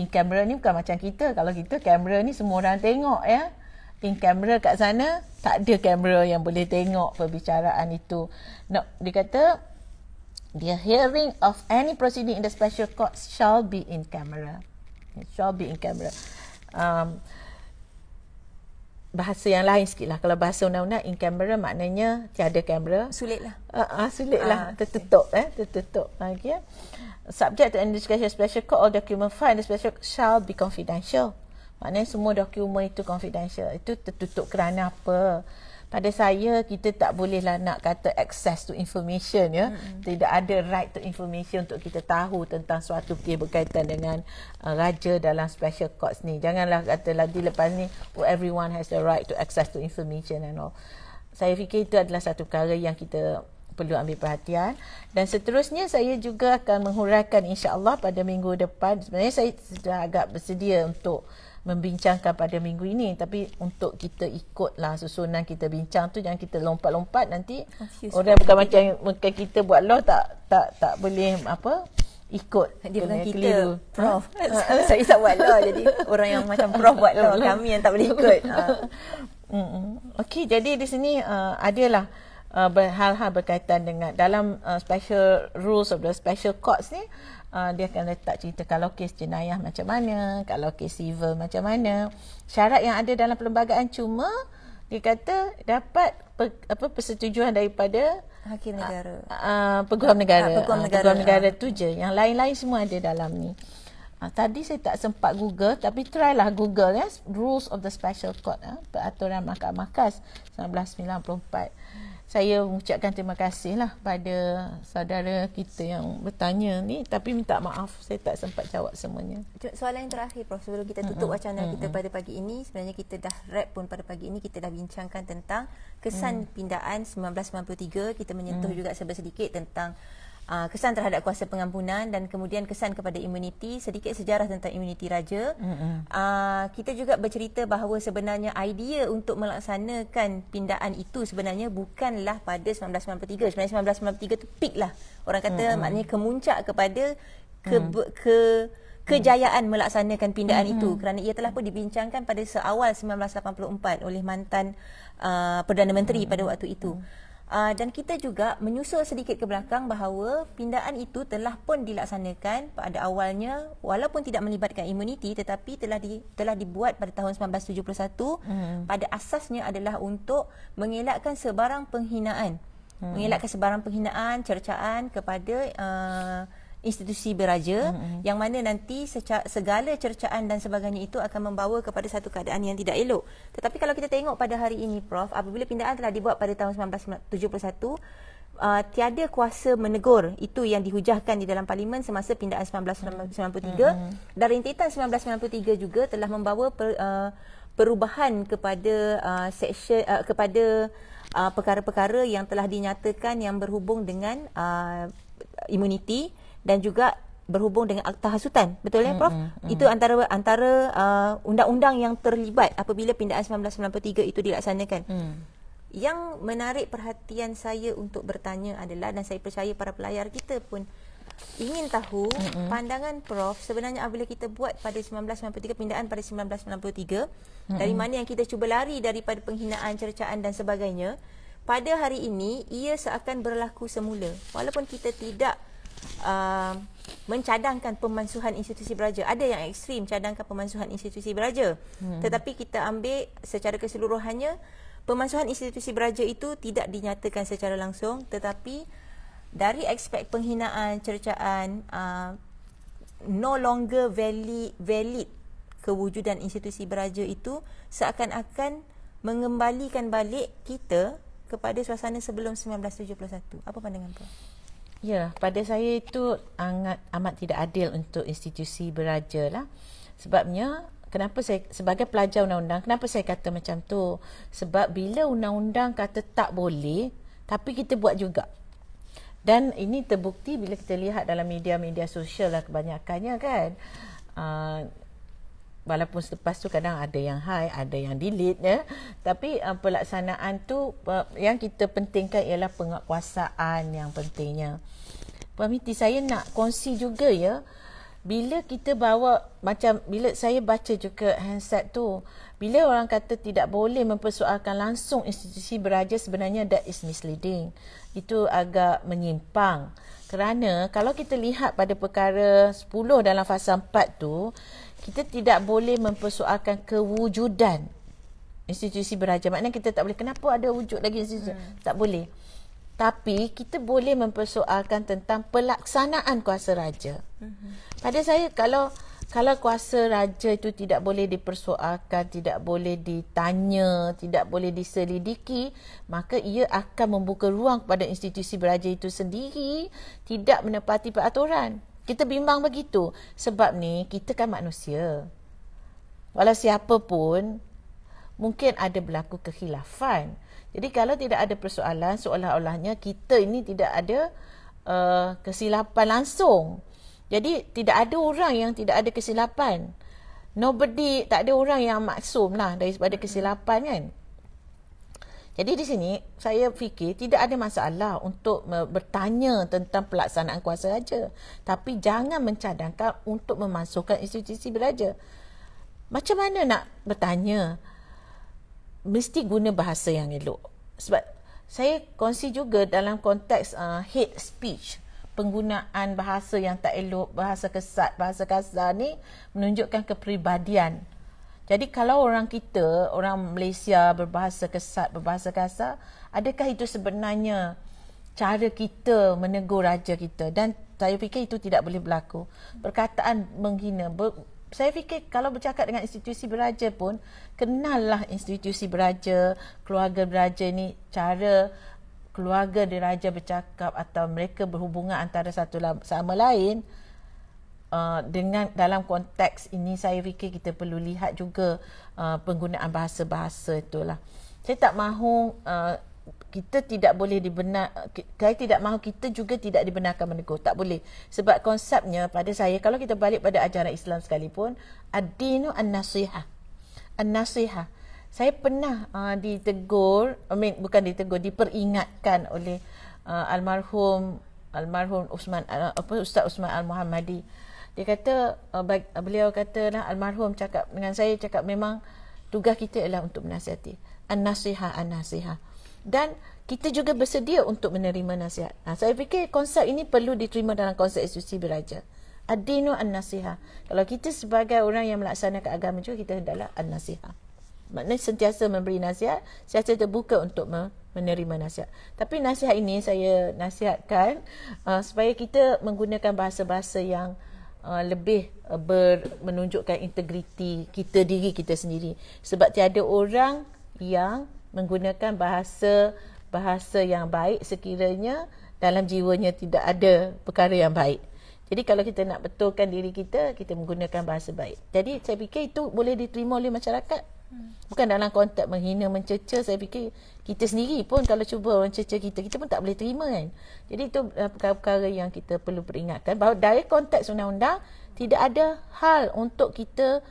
in camera ni bukan macam kita kalau kita kamera ni semua orang tengok ya in camera kat sana tak ada kamera yang boleh tengok perbicaraan itu no dia kata the hearing of any proceeding in the special court shall be in camera It shall be in camera um, bahasa yang lain sikit lah kalau bahasa undang-undang in camera maknanya tiada kamera sulit lah uh, ah, uh, ah, sulit lah uh, ah, tertutup okay. eh tertutup okay subject to any discussion special court or document file the special court shall be confidential. Maknanya semua dokumen itu confidential. Itu tertutup kerana apa? Pada saya, kita tak bolehlah nak kata access to information. ya. Mm-hmm. Tidak ada right to information untuk kita tahu tentang suatu kes berkaitan dengan uh, raja dalam special courts ni. Janganlah kata lagi lepas ni, oh, everyone has the right to access to information and all. Saya fikir itu adalah satu perkara yang kita perlu ambil perhatian dan seterusnya saya juga akan menghuraikan insya-Allah pada minggu depan sebenarnya saya sudah agak bersedia untuk membincangkan pada minggu ini tapi untuk kita ikutlah susunan kita bincang tu jangan kita lompat-lompat nanti Confused. orang bukan macam kita buat law tak tak tak boleh apa ikut dia bukan kita keliru. prof ha? <laughs> saya tak buat law jadi orang yang macam prof buat law kami yang tak boleh ikut ha. <laughs> Okey, jadi di sini uh, adalah uh, hal-hal berkaitan dengan dalam uh, special rules of the special courts ni uh, dia akan letak cerita kalau kes jenayah macam mana, kalau kes civil macam mana. Syarat yang ada dalam perlembagaan cuma dia kata dapat per, apa persetujuan daripada hakim uh, negara. Uh, uh, peguam negara. Ha, peguam ha, negara. Peguam negara tu je. Yang lain-lain semua ada dalam ni. Uh, tadi saya tak sempat Google tapi try lah Google ya Rules of the Special Court ya? Peraturan Mahkamah Khas 1994 saya mengucapkan terima kasih lah pada saudara kita yang bertanya ni tapi minta maaf saya tak sempat jawab semuanya soalan yang terakhir Prof sebelum kita tutup mm-hmm. wacana mm-hmm. kita pada pagi ini sebenarnya kita dah wrap pun pada pagi ini kita dah bincangkan tentang kesan mm. pindaan 1993 kita menyentuh mm. juga sebaik sedikit tentang uh, kesan terhadap kuasa pengampunan dan kemudian kesan kepada imuniti sedikit sejarah tentang imuniti raja mm-hmm. uh, kita juga bercerita bahawa sebenarnya idea untuk melaksanakan pindaan itu sebenarnya bukanlah pada 1993 sebenarnya 1993 itu peak lah orang kata mm-hmm. maknanya kemuncak kepada ke, mm. ke, ke kejayaan melaksanakan pindaan mm-hmm. itu kerana ia telah pun dibincangkan pada seawal 1984 oleh mantan uh, Perdana Menteri mm-hmm. pada waktu itu mm-hmm. Ah, dan kita juga menyusul sedikit ke belakang bahawa pindaan itu telah pun dilaksanakan pada awalnya walaupun tidak melibatkan imuniti tetapi telah di telah dibuat pada tahun 1971 hmm. pada asasnya adalah untuk mengelakkan sebarang penghinaan hmm. mengelakkan sebarang penghinaan cercaan kepada uh, institusi beraja mm-hmm. yang mana nanti segala cercaan dan sebagainya itu akan membawa kepada satu keadaan yang tidak elok. Tetapi kalau kita tengok pada hari ini prof apabila pindaan telah dibuat pada tahun 1971 Uh, tiada kuasa menegur itu yang dihujahkan di dalam parlimen semasa pindaan 1993 mm-hmm. dan rentetan 1993 juga telah membawa per, uh, perubahan kepada uh, seksyen uh, kepada uh, perkara-perkara yang telah dinyatakan yang berhubung dengan uh, imuniti dan juga berhubung dengan akta hasutan betul ya hmm, prof mm-hmm. itu antara antara uh, undang-undang yang terlibat apabila pindaan 1993 itu dilaksanakan mm. yang menarik perhatian saya untuk bertanya adalah dan saya percaya para pelayar kita pun ingin tahu mm-hmm. pandangan prof sebenarnya apabila kita buat pada 1993 pindaan pada 1993 mm-hmm. dari mana yang kita cuba lari daripada penghinaan cercaan dan sebagainya pada hari ini ia seakan berlaku semula walaupun kita tidak uh, mencadangkan pemansuhan institusi beraja. Ada yang ekstrim cadangkan pemansuhan institusi beraja. Hmm. Tetapi kita ambil secara keseluruhannya pemansuhan institusi beraja itu tidak dinyatakan secara langsung tetapi dari aspek penghinaan, cercaan uh, no longer valid, valid kewujudan institusi beraja itu seakan-akan mengembalikan balik kita kepada suasana sebelum 1971. Apa pandangan Puan? Ya, pada saya itu amat amat tidak adil untuk institusi beraja lah. Sebabnya, kenapa saya sebagai pelajar undang-undang, kenapa saya kata macam tu? Sebab bila undang-undang kata tak boleh, tapi kita buat juga. Dan ini terbukti bila kita lihat dalam media-media sosial lah kebanyakannya kan. Uh, walaupun selepas tu kadang ada yang high ada yang delete ya tapi uh, pelaksanaan tu uh, yang kita pentingkan ialah penguasaan yang pentingnya Permiti saya nak kongsi juga ya bila kita bawa macam bila saya baca juga handset tu bila orang kata tidak boleh mempersoalkan langsung institusi beraja sebenarnya that is misleading itu agak menyimpang kerana kalau kita lihat pada perkara 10 dalam fasa 4 tu kita tidak boleh mempersoalkan kewujudan institusi beraja. Maknanya kita tak boleh kenapa ada wujud lagi institusi. Hmm. Tak boleh. Tapi kita boleh mempersoalkan tentang pelaksanaan kuasa raja. Hmm. Pada saya kalau kalau kuasa raja itu tidak boleh dipersoalkan, tidak boleh ditanya, tidak boleh diselidiki, maka ia akan membuka ruang kepada institusi beraja itu sendiri tidak menepati peraturan. Kita bimbang begitu sebab ni kita kan manusia. Walau siapa pun mungkin ada berlaku kekhilafan. Jadi kalau tidak ada persoalan seolah-olahnya kita ini tidak ada uh, kesilapan langsung. Jadi tidak ada orang yang tidak ada kesilapan. Nobody, tak ada orang yang maksum lah daripada kesilapan kan. Jadi di sini saya fikir tidak ada masalah untuk bertanya tentang pelaksanaan kuasa saja, Tapi jangan mencadangkan untuk memasukkan institusi belajar. Macam mana nak bertanya? Mesti guna bahasa yang elok. Sebab saya kongsi juga dalam konteks uh, hate speech. Penggunaan bahasa yang tak elok, bahasa kesat, bahasa kasar ni menunjukkan kepribadian jadi kalau orang kita, orang Malaysia berbahasa kesat, berbahasa kasar, adakah itu sebenarnya cara kita menegur raja kita? Dan saya fikir itu tidak boleh berlaku. Perkataan menghina, ber, saya fikir kalau bercakap dengan institusi beraja pun, kenallah institusi beraja, keluarga beraja ini cara keluarga diraja bercakap atau mereka berhubungan antara satu sama lain, Uh, dengan dalam konteks ini saya fikir kita perlu lihat juga uh, penggunaan bahasa-bahasa itulah. Saya tak mahu uh, kita tidak boleh dibenar saya tidak mahu kita juga tidak dibenarkan menegur. Tak boleh. Sebab konsepnya pada saya kalau kita balik pada ajaran Islam sekalipun ad-dinu an-nasihah. An-nasihah. Saya pernah uh, ditegur, I mean, bukan ditegur, diperingatkan oleh uh, almarhum almarhum Usman uh, apa Ustaz Usman Al-Muhammadi dia kata uh, bag, uh, beliau kata lah almarhum cakap dengan saya cakap memang tugas kita ialah untuk menasihati an nasihah an nasihah dan kita juga bersedia untuk menerima nasihat. Nah, saya fikir konsep ini perlu diterima dalam konsep institusi beraja. Adinu an nasihah. Kalau kita sebagai orang yang melaksanakan agama juga kita adalah an nasihah. Maknanya sentiasa memberi nasihat, sentiasa terbuka untuk me- menerima nasihat. Tapi nasihat ini saya nasihatkan uh, supaya kita menggunakan bahasa-bahasa yang Uh, lebih uh, ber, menunjukkan integriti kita diri kita sendiri sebab tiada orang yang menggunakan bahasa bahasa yang baik sekiranya dalam jiwanya tidak ada perkara yang baik. Jadi kalau kita nak betulkan diri kita, kita menggunakan bahasa baik. Jadi saya fikir itu boleh diterima oleh masyarakat. Bukan dalam kontak menghina, menceca, saya fikir kita sendiri pun kalau cuba menceca kita, kita pun tak boleh terima kan. Jadi itu eh, perkara-perkara yang kita perlu peringatkan bahawa dari konteks undang-undang tidak ada hal untuk kita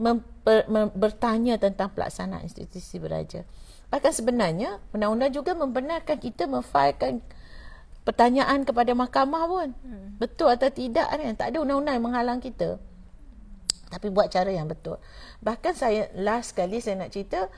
memper, mem, bertanya tentang pelaksanaan institusi beraja. Bahkan sebenarnya undang-undang juga membenarkan kita memfailkan pertanyaan kepada mahkamah pun. Hmm. Betul atau tidak kan? Tak ada undang-undang yang menghalang kita tapi buat cara yang betul. Bahkan saya last sekali saya nak cerita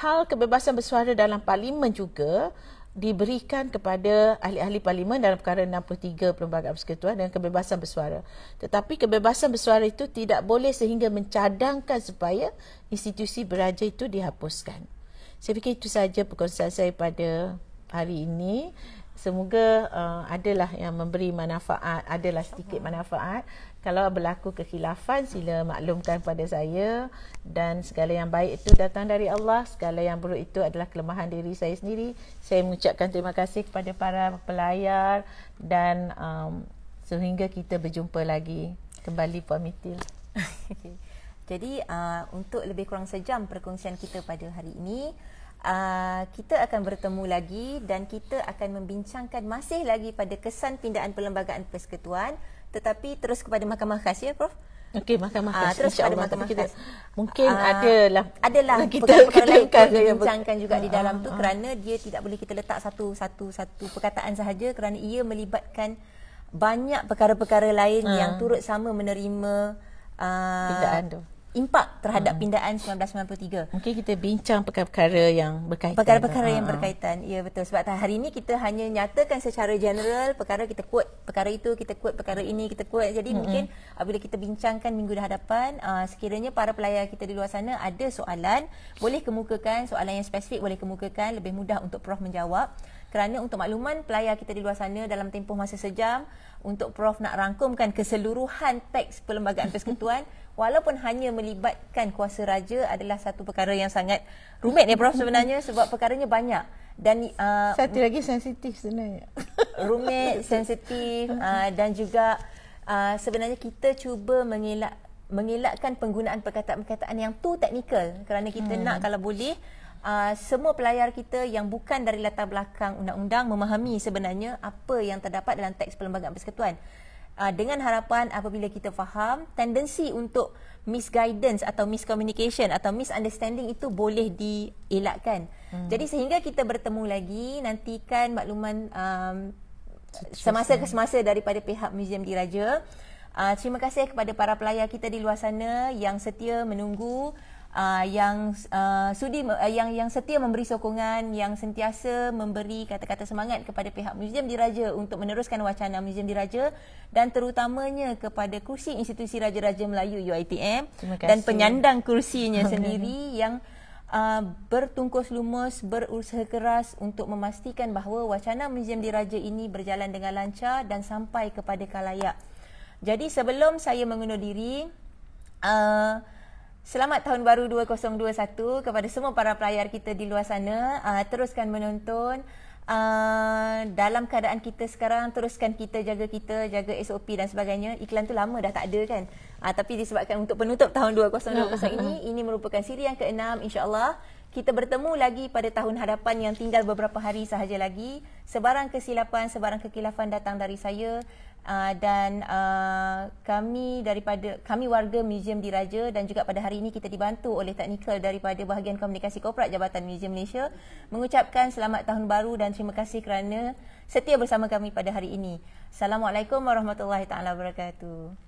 hal kebebasan bersuara dalam parlimen juga diberikan kepada ahli-ahli parlimen dalam perkara 63 Perlembagaan Persekutuan dengan kebebasan bersuara. Tetapi kebebasan bersuara itu tidak boleh sehingga mencadangkan supaya institusi beraja itu dihapuskan. Saya fikir itu saja perkongsian saya pada hari ini. Semoga uh, adalah yang memberi manfaat, adalah sedikit manfaat kalau berlaku kekhilafan sila maklumkan kepada saya dan segala yang baik itu datang dari Allah segala yang buruk itu adalah kelemahan diri saya sendiri saya mengucapkan terima kasih kepada para pelayar dan um, sehingga kita berjumpa lagi kembali Puan Mitil jadi uh, untuk lebih kurang sejam perkongsian kita pada hari ini Uh, kita akan bertemu lagi dan kita akan membincangkan masih lagi pada kesan pindaan perlembagaan persekutuan tetapi terus kepada mahkamah khas ya prof Okey mahkamah ah, khas terus Insya kepada mahkamah khas kita, mungkin aa, ah, adalah adalah kita perkara lain yang bincangkan juga aa, di dalam aa, tu aa. Ah, kerana dia tidak boleh kita letak satu satu satu perkataan sahaja kerana ia melibatkan banyak perkara-perkara lain aa. yang turut sama menerima aa, impak terhadap hmm. pindaan 1993. Mungkin kita bincang perkara-perkara yang berkaitan. Perkara-perkara yang ha. berkaitan. Ya betul sebab hari ini kita hanya nyatakan secara general perkara kita kuat, perkara itu kita kuat, perkara ini kita kuat. Jadi hmm. mungkin apabila kita bincangkan minggu hadapan, uh, sekiranya para pelayar kita di luar sana ada soalan, boleh kemukakan soalan yang spesifik boleh kemukakan lebih mudah untuk prof menjawab kerana untuk makluman pelayar kita di luar sana dalam tempoh masa sejam untuk prof nak rangkumkan keseluruhan teks perlembagaan persekutuan <laughs> walaupun hanya melibatkan kuasa raja adalah satu perkara yang sangat rumit ya prof sebenarnya sebab perkaranya banyak dan uh, satu lagi sensitif sebenarnya <laughs> rumit sensitif <laughs> uh, dan juga uh, sebenarnya kita cuba mengelak mengelakkan penggunaan perkataan-perkataan yang too technical kerana kita hmm. nak kalau boleh uh, semua pelayar kita yang bukan dari latar belakang undang-undang memahami sebenarnya apa yang terdapat dalam teks Perlembagaan Persekutuan. Uh, dengan harapan apabila kita faham, tendensi untuk misguidance atau miscommunication atau misunderstanding itu boleh dielakkan. Hmm. Jadi sehingga kita bertemu lagi, nantikan makluman um, semasa ke semasa daripada pihak Museum Diraja. Uh, terima kasih kepada para pelayar kita di luar sana yang setia menunggu uh, yang uh, sudi uh, yang yang setia memberi sokongan yang sentiasa memberi kata-kata semangat kepada pihak Museum Diraja untuk meneruskan wacana Museum Diraja dan terutamanya kepada kursi institusi Raja-Raja Melayu UiTM dan penyandang kursinya sendiri yang uh, bertungkus lumus berusaha keras untuk memastikan bahawa wacana Museum Diraja ini berjalan dengan lancar dan sampai kepada kalayak. Jadi sebelum saya mengundur diri uh, Selamat Tahun Baru 2021 kepada semua para pelayar kita di luar sana. Uh, teruskan menonton. Uh, dalam keadaan kita sekarang, teruskan kita jaga kita, jaga SOP dan sebagainya. Iklan tu lama dah tak ada kan? Uh, tapi disebabkan untuk penutup Tahun 2020 ini, <laughs> ini merupakan siri yang keenam insyaAllah. Kita bertemu lagi pada tahun hadapan yang tinggal beberapa hari sahaja lagi. Sebarang kesilapan, sebarang kekilafan datang dari saya uh, dan uh, kami daripada kami warga Museum Diraja dan juga pada hari ini kita dibantu oleh teknikal daripada bahagian komunikasi korporat Jabatan Museum Malaysia mengucapkan selamat tahun baru dan terima kasih kerana setia bersama kami pada hari ini. Assalamualaikum warahmatullahi taala wabarakatuh.